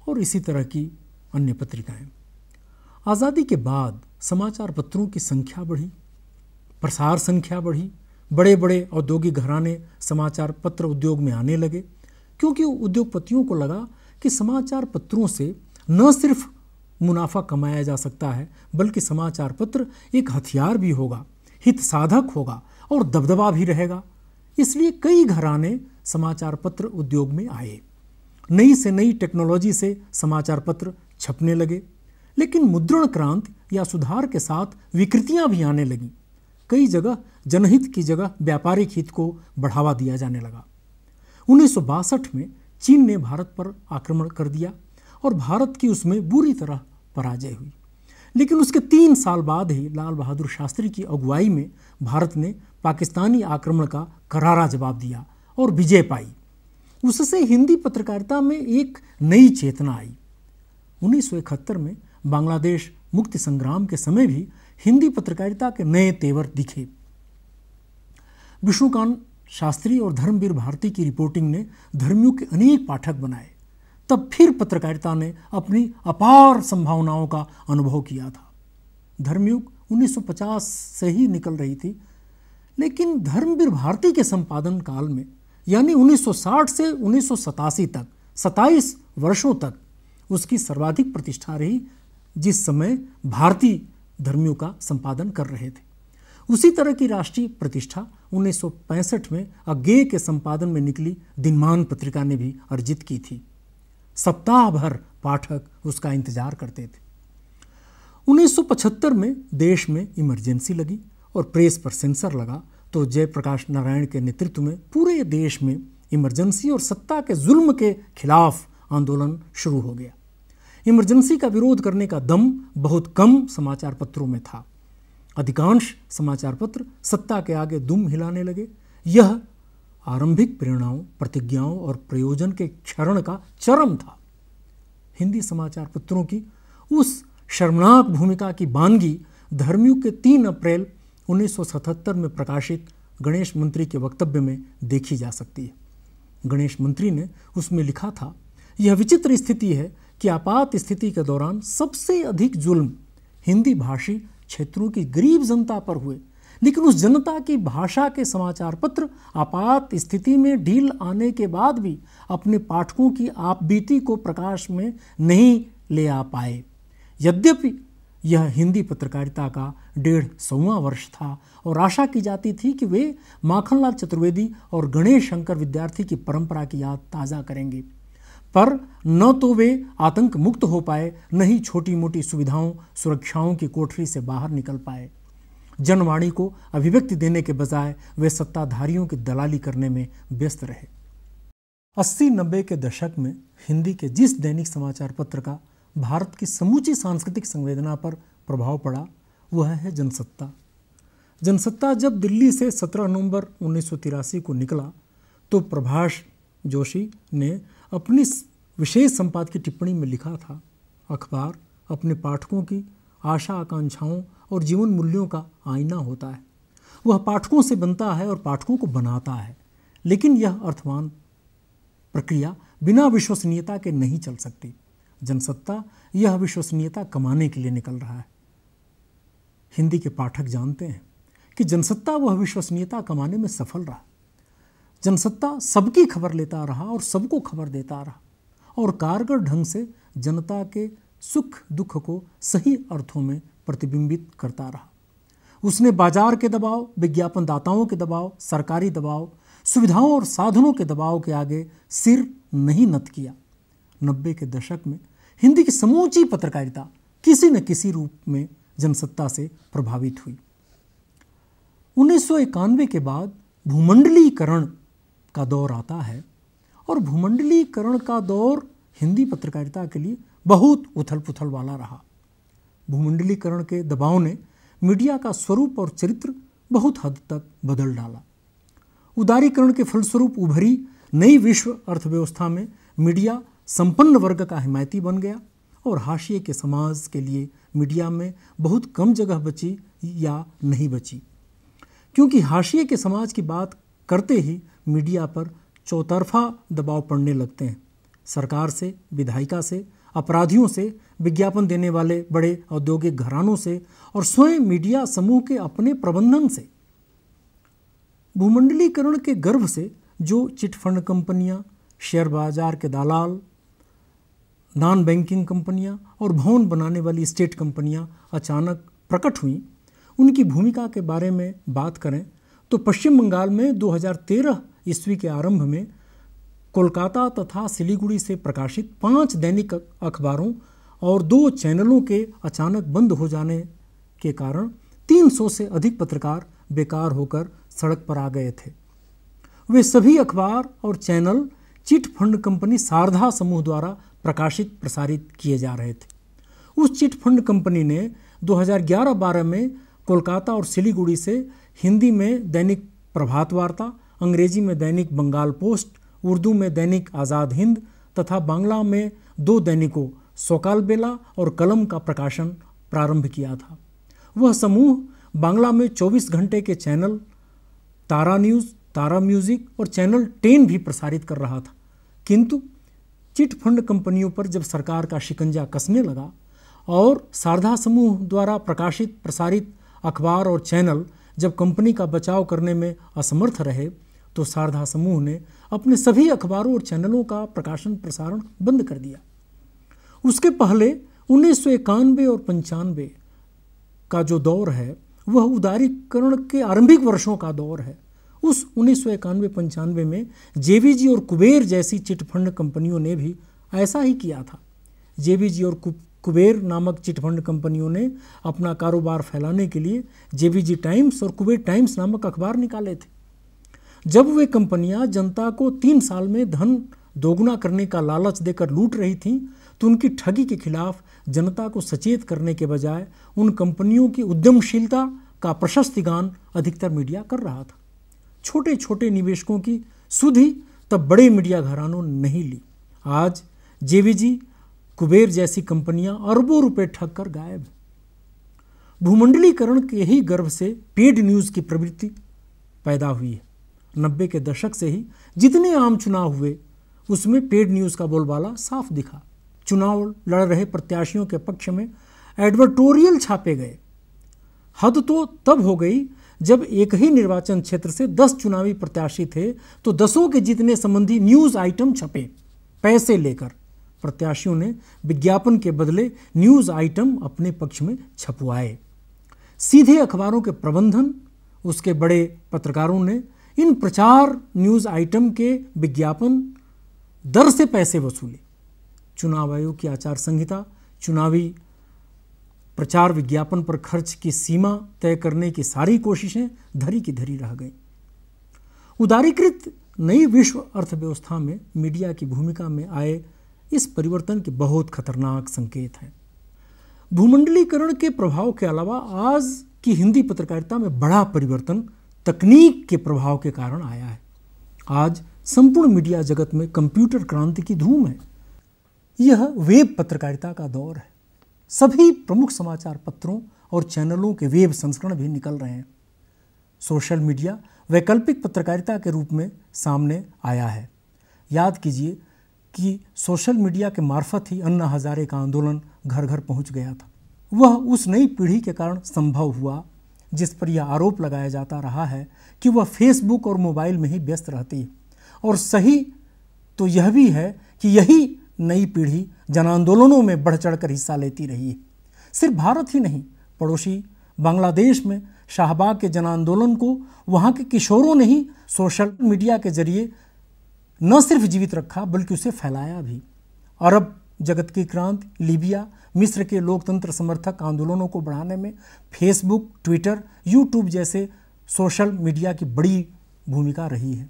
और इसी तरह की अन्य पत्रिकाएं आज़ादी के बाद समाचार पत्रों की संख्या बढ़ी प्रसार संख्या बढ़ी बड़े बड़े औद्योगिक घराने समाचार पत्र उद्योग में आने लगे क्योंकि उद्योगपतियों को लगा कि समाचार पत्रों से न सिर्फ मुनाफा कमाया जा सकता है बल्कि समाचार पत्र एक हथियार भी होगा हित साधक होगा और दबदबा भी रहेगा इसलिए कई घराने समाचार पत्र उद्योग में आए नई से नई टेक्नोलॉजी से समाचार पत्र छपने लगे लेकिन मुद्रण क्रांति या सुधार के साथ विकृतियां भी आने लगीं कई जगह जनहित की जगह व्यापारिक हित को बढ़ावा दिया जाने लगा उन्नीस में चीन ने भारत पर आक्रमण कर दिया और भारत की उसमें बुरी तरह पराजय हुई लेकिन उसके तीन साल बाद ही लाल बहादुर शास्त्री की अगुवाई में भारत ने पाकिस्तानी आक्रमण का करारा जवाब दिया और विजय पाई उससे हिंदी पत्रकारिता में एक नई चेतना आई उन्नीस में बांग्लादेश मुक्ति संग्राम के समय भी हिंदी पत्रकारिता के नए तेवर दिखे विष्णुकांत शास्त्री और धर्मवीर भारती की रिपोर्टिंग ने धर्मियों के अनेक पाठक बनाए तब फिर पत्रकारिता ने अपनी अपार संभावनाओं का अनुभव किया था धर्मयुग 1950 से ही निकल रही थी लेकिन धर्मवीर भारती के संपादन काल में यानी 1960 से उन्नीस तक 27 वर्षों तक उसकी सर्वाधिक प्रतिष्ठा रही जिस समय भारती धर्मियों का संपादन कर रहे थे उसी तरह की राष्ट्रीय प्रतिष्ठा 1965 में अज्ञे के संपादन में निकली दिनमान पत्रिका ने भी अर्जित की थी सप्ताह भर पाठक उसका इंतजार करते थे 1975 में देश में इमरजेंसी लगी और प्रेस पर सेंसर लगा तो जयप्रकाश नारायण के नेतृत्व में पूरे देश में इमरजेंसी और सत्ता के जुल्म के खिलाफ आंदोलन शुरू हो गया इमरजेंसी का विरोध करने का दम बहुत कम समाचार पत्रों में था अधिकांश समाचार पत्र सत्ता के आगे दुम हिलाने लगे यह आरंभिक प्रेरणाओं प्रतिज्ञाओं और प्रयोजन के क्षरण का चरम था हिंदी समाचार पत्रों की उस शर्मनाक भूमिका की बानगी धर्मयुग के 3 अप्रैल 1977 में प्रकाशित गणेश मंत्री के वक्तव्य में देखी जा सकती है गणेश मंत्री ने उसमें लिखा था यह विचित्र स्थिति है कि आपात स्थिति के दौरान सबसे अधिक जुल्म हिंदी भाषी क्षेत्रों की गरीब जनता पर हुए लेकिन उस जनता की भाषा के समाचार पत्र आपात स्थिति में ढील आने के बाद भी अपने पाठकों की आपबीती को प्रकाश में नहीं ले आ पाए यद्यपि यह हिंदी पत्रकारिता का डेढ़ सौवा वर्ष था और आशा की जाती थी कि वे माखनलाल चतुर्वेदी और गणेश शंकर विद्यार्थी की परंपरा की याद ताज़ा करेंगे पर न तो वे आतंक मुक्त हो पाए न ही छोटी मोटी सुविधाओं सुरक्षाओं की कोठरी से बाहर निकल पाए जनवाणी को अभिव्यक्ति देने के बजाय वे सत्ताधारियों की दलाली करने में व्यस्त रहे अस्सी नब्बे के दशक में हिंदी के जिस दैनिक समाचार पत्र का भारत की समूची सांस्कृतिक संवेदना पर प्रभाव पड़ा वह है जनसत्ता जनसत्ता जब दिल्ली से 17 नवंबर उन्नीस को निकला तो प्रभाष जोशी ने अपनी विशेष संपाद की टिप्पणी में लिखा था अखबार अपने पाठकों की आशा आकांक्षाओं और जीवन मूल्यों का आईना होता है वह पाठकों से बनता है और पाठकों को बनाता है लेकिन यह अर्थवान प्रक्रिया बिना विश्वसनीयता के नहीं चल सकती जनसत्ता यह विश्वसनीयता कमाने के लिए निकल रहा है हिंदी के पाठक जानते हैं कि जनसत्ता वह विश्वसनीयता कमाने में सफल रहा जनसत्ता सबकी खबर लेता रहा और सबको खबर देता रहा और कारगर ढंग से जनता के सुख दुख को सही अर्थों में प्रतिबिंबित करता रहा उसने बाजार के दबाव विज्ञापनदाताओं के दबाव सरकारी दबाव सुविधाओं और साधनों के दबाव के आगे सिर नहीं नत किया नब्बे के दशक में हिंदी की समूची पत्रकारिता किसी न किसी रूप में जनसत्ता से प्रभावित हुई उन्नीस के बाद भूमंडलीकरण का दौर आता है और भूमंडलीकरण का दौर हिंदी पत्रकारिता के लिए बहुत उथल पुथल वाला रहा भूमंडलीकरण के दबाव ने मीडिया का स्वरूप और चरित्र बहुत हद तक बदल डाला उदारीकरण के फलस्वरूप उभरी नई विश्व अर्थव्यवस्था में मीडिया संपन्न वर्ग का हिमायती बन गया और हाशिए के समाज के लिए मीडिया में बहुत कम जगह बची या नहीं बची क्योंकि हाशिए के समाज की बात करते ही मीडिया पर चौतरफा दबाव पड़ने लगते हैं सरकार से विधायिका से अपराधियों से विज्ञापन देने वाले बड़े औद्योगिक घरानों से और स्वयं मीडिया समूह के अपने प्रबंधन से भूमंडलीकरण के गर्भ से जो चिटफंड कंपनियां, शेयर बाजार के दलाल नॉन बैंकिंग कंपनियां और भवन बनाने वाली स्टेट कंपनियां अचानक प्रकट हुई उनकी भूमिका के बारे में बात करें तो पश्चिम बंगाल में 2013 ईस्वी के आरंभ में कोलकाता तथा सिलीगुड़ी से प्रकाशित पांच दैनिक अखबारों और दो चैनलों के अचानक बंद हो जाने के कारण 300 से अधिक पत्रकार बेकार होकर सड़क पर आ गए थे वे सभी अखबार और channel chit fund company Saradha समूह द्वारा प्रकाशित प्रसारित किए जा रहे थे उस चिट फंड कंपनी ने 2011-12 में कोलकाता और सिलीगुड़ी से हिंदी में दैनिक प्रभात वार्ता अंग्रेजी में दैनिक बंगाल पोस्ट उर्दू में दैनिक आज़ाद हिंद तथा बांग्ला में दो दैनिकों सोकाल बेला और कलम का प्रकाशन प्रारंभ किया था वह समूह बांग्ला में 24 घंटे के channel Tara news Tara music और चैनल टेन भी प्रसारित कर रहा था किंतु चिट फंड कंपनियों पर जब सरकार का शिकंजा कसने लगा और शारदा समूह द्वारा प्रकाशित प्रसारित अखबार और चैनल जब कंपनी का बचाव करने में असमर्थ रहे तो शारदा समूह ने अपने सभी अखबारों और चैनलों का प्रकाशन प्रसारण बंद कर दिया उसके पहले उन्नीस और पंचानवे का जो दौर है वह उदारीकरण के आरंभिक वर्षों का दौर है उस उन्नीस सौ इक्यानवे पंचानवे में जेवीजी और कुबेर जैसी चिटफंड कंपनियों ने भी ऐसा ही किया था जेवीजी और कुबेर नामक चिटफंड कंपनियों ने अपना कारोबार फैलाने के लिए जेवीजी टाइम्स और कुबेर टाइम्स नामक अखबार निकाले थे जब वे कंपनियां जनता को तीन साल में धन दोगुना करने का लालच देकर लूट रही थीं तो उनकी ठगी के खिलाफ जनता को सचेत करने के बजाय उन कंपनियों की उद्यमशीलता का प्रशस्तिगान अधिकतर मीडिया कर रहा था छोटे छोटे निवेशकों की सुधी तब बड़े मीडिया घरानों ने नहीं ली आज जेवीजी कुबेर जैसी कंपनियां अरबों रुपए ठग कर गायब भूमंडलीकरण के ही गर्भ से पेड न्यूज़ की प्रवृत्ति पैदा हुई है नब्बे के दशक से ही जितने आम चुनाव हुए उसमें पेड न्यूज़ का बोलबाला साफ दिखा चुनाव लड़ रहे प्रत्याशियों के पक्ष में एडवर्टोरियल छापे गए हद तो तब हो गई जब एक ही निर्वाचन क्षेत्र से दस चुनावी प्रत्याशी थे तो दसों के जीतने संबंधी न्यूज़ आइटम छपे पैसे लेकर प्रत्याशियों ने विज्ञापन के बदले न्यूज़ आइटम अपने पक्ष में छपवाए सीधे अखबारों के प्रबंधन उसके बड़े पत्रकारों ने इन प्रचार न्यूज़ आइटम के विज्ञापन दर से पैसे वसूले चुनाव आयोग की आचार संहिता चुनावी प्रचार विज्ञापन पर खर्च की सीमा तय करने की सारी कोशिशें धरी की धरी रह गई उदारीकृत नई विश्व अर्थव्यवस्था में मीडिया की भूमिका में आए इस परिवर्तन के बहुत खतरनाक संकेत हैं भूमंडलीकरण के प्रभाव के अलावा आज की हिंदी पत्रकारिता में बड़ा परिवर्तन तकनीक के प्रभाव के कारण आया है आज संपूर्ण मीडिया जगत में कंप्यूटर क्रांति की धूम है यह वेब पत्रकारिता का दौर है सभी प्रमुख समाचार पत्रों और चैनलों के वेब संस्करण भी निकल रहे हैं सोशल मीडिया वैकल्पिक पत्रकारिता के रूप में सामने आया है याद कीजिए कि सोशल मीडिया के मार्फत ही अन्ना हजारे का आंदोलन घर घर पहुंच गया था वह उस नई पीढ़ी के कारण संभव हुआ जिस पर यह आरोप लगाया जाता रहा है कि वह फेसबुक और मोबाइल में ही व्यस्त रहती है और सही तो यह भी है कि यही नई पीढ़ी जन आंदोलनों में बढ़ चढ़ कर हिस्सा लेती रही है सिर्फ भारत ही नहीं पड़ोसी बांग्लादेश में शाहबाग के जन आंदोलन को वहाँ के किशोरों ने ही सोशल मीडिया के जरिए न सिर्फ जीवित रखा बल्कि उसे फैलाया भी अरब जगत की क्रांति लीबिया मिस्र के लोकतंत्र समर्थक आंदोलनों को बढ़ाने में फेसबुक ट्विटर यूट्यूब जैसे सोशल मीडिया की बड़ी भूमिका रही है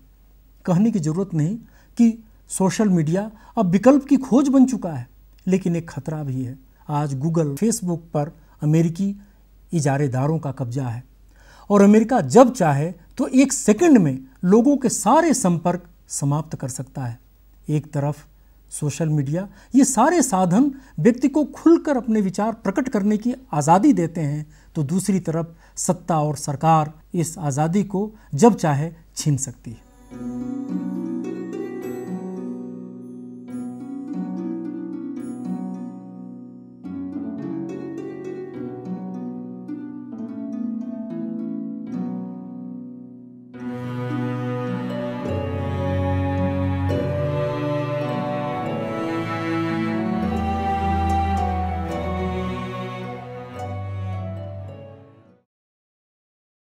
कहने की ज़रूरत नहीं कि सोशल मीडिया अब विकल्प की खोज बन चुका है लेकिन एक खतरा भी है आज गूगल फेसबुक पर अमेरिकी इजारेदारों का कब्जा है और अमेरिका जब चाहे तो एक सेकंड में लोगों के सारे संपर्क समाप्त कर सकता है एक तरफ सोशल मीडिया ये सारे साधन व्यक्ति को खुलकर अपने विचार प्रकट करने की आज़ादी देते हैं तो दूसरी तरफ सत्ता और सरकार इस आज़ादी को जब चाहे छीन सकती है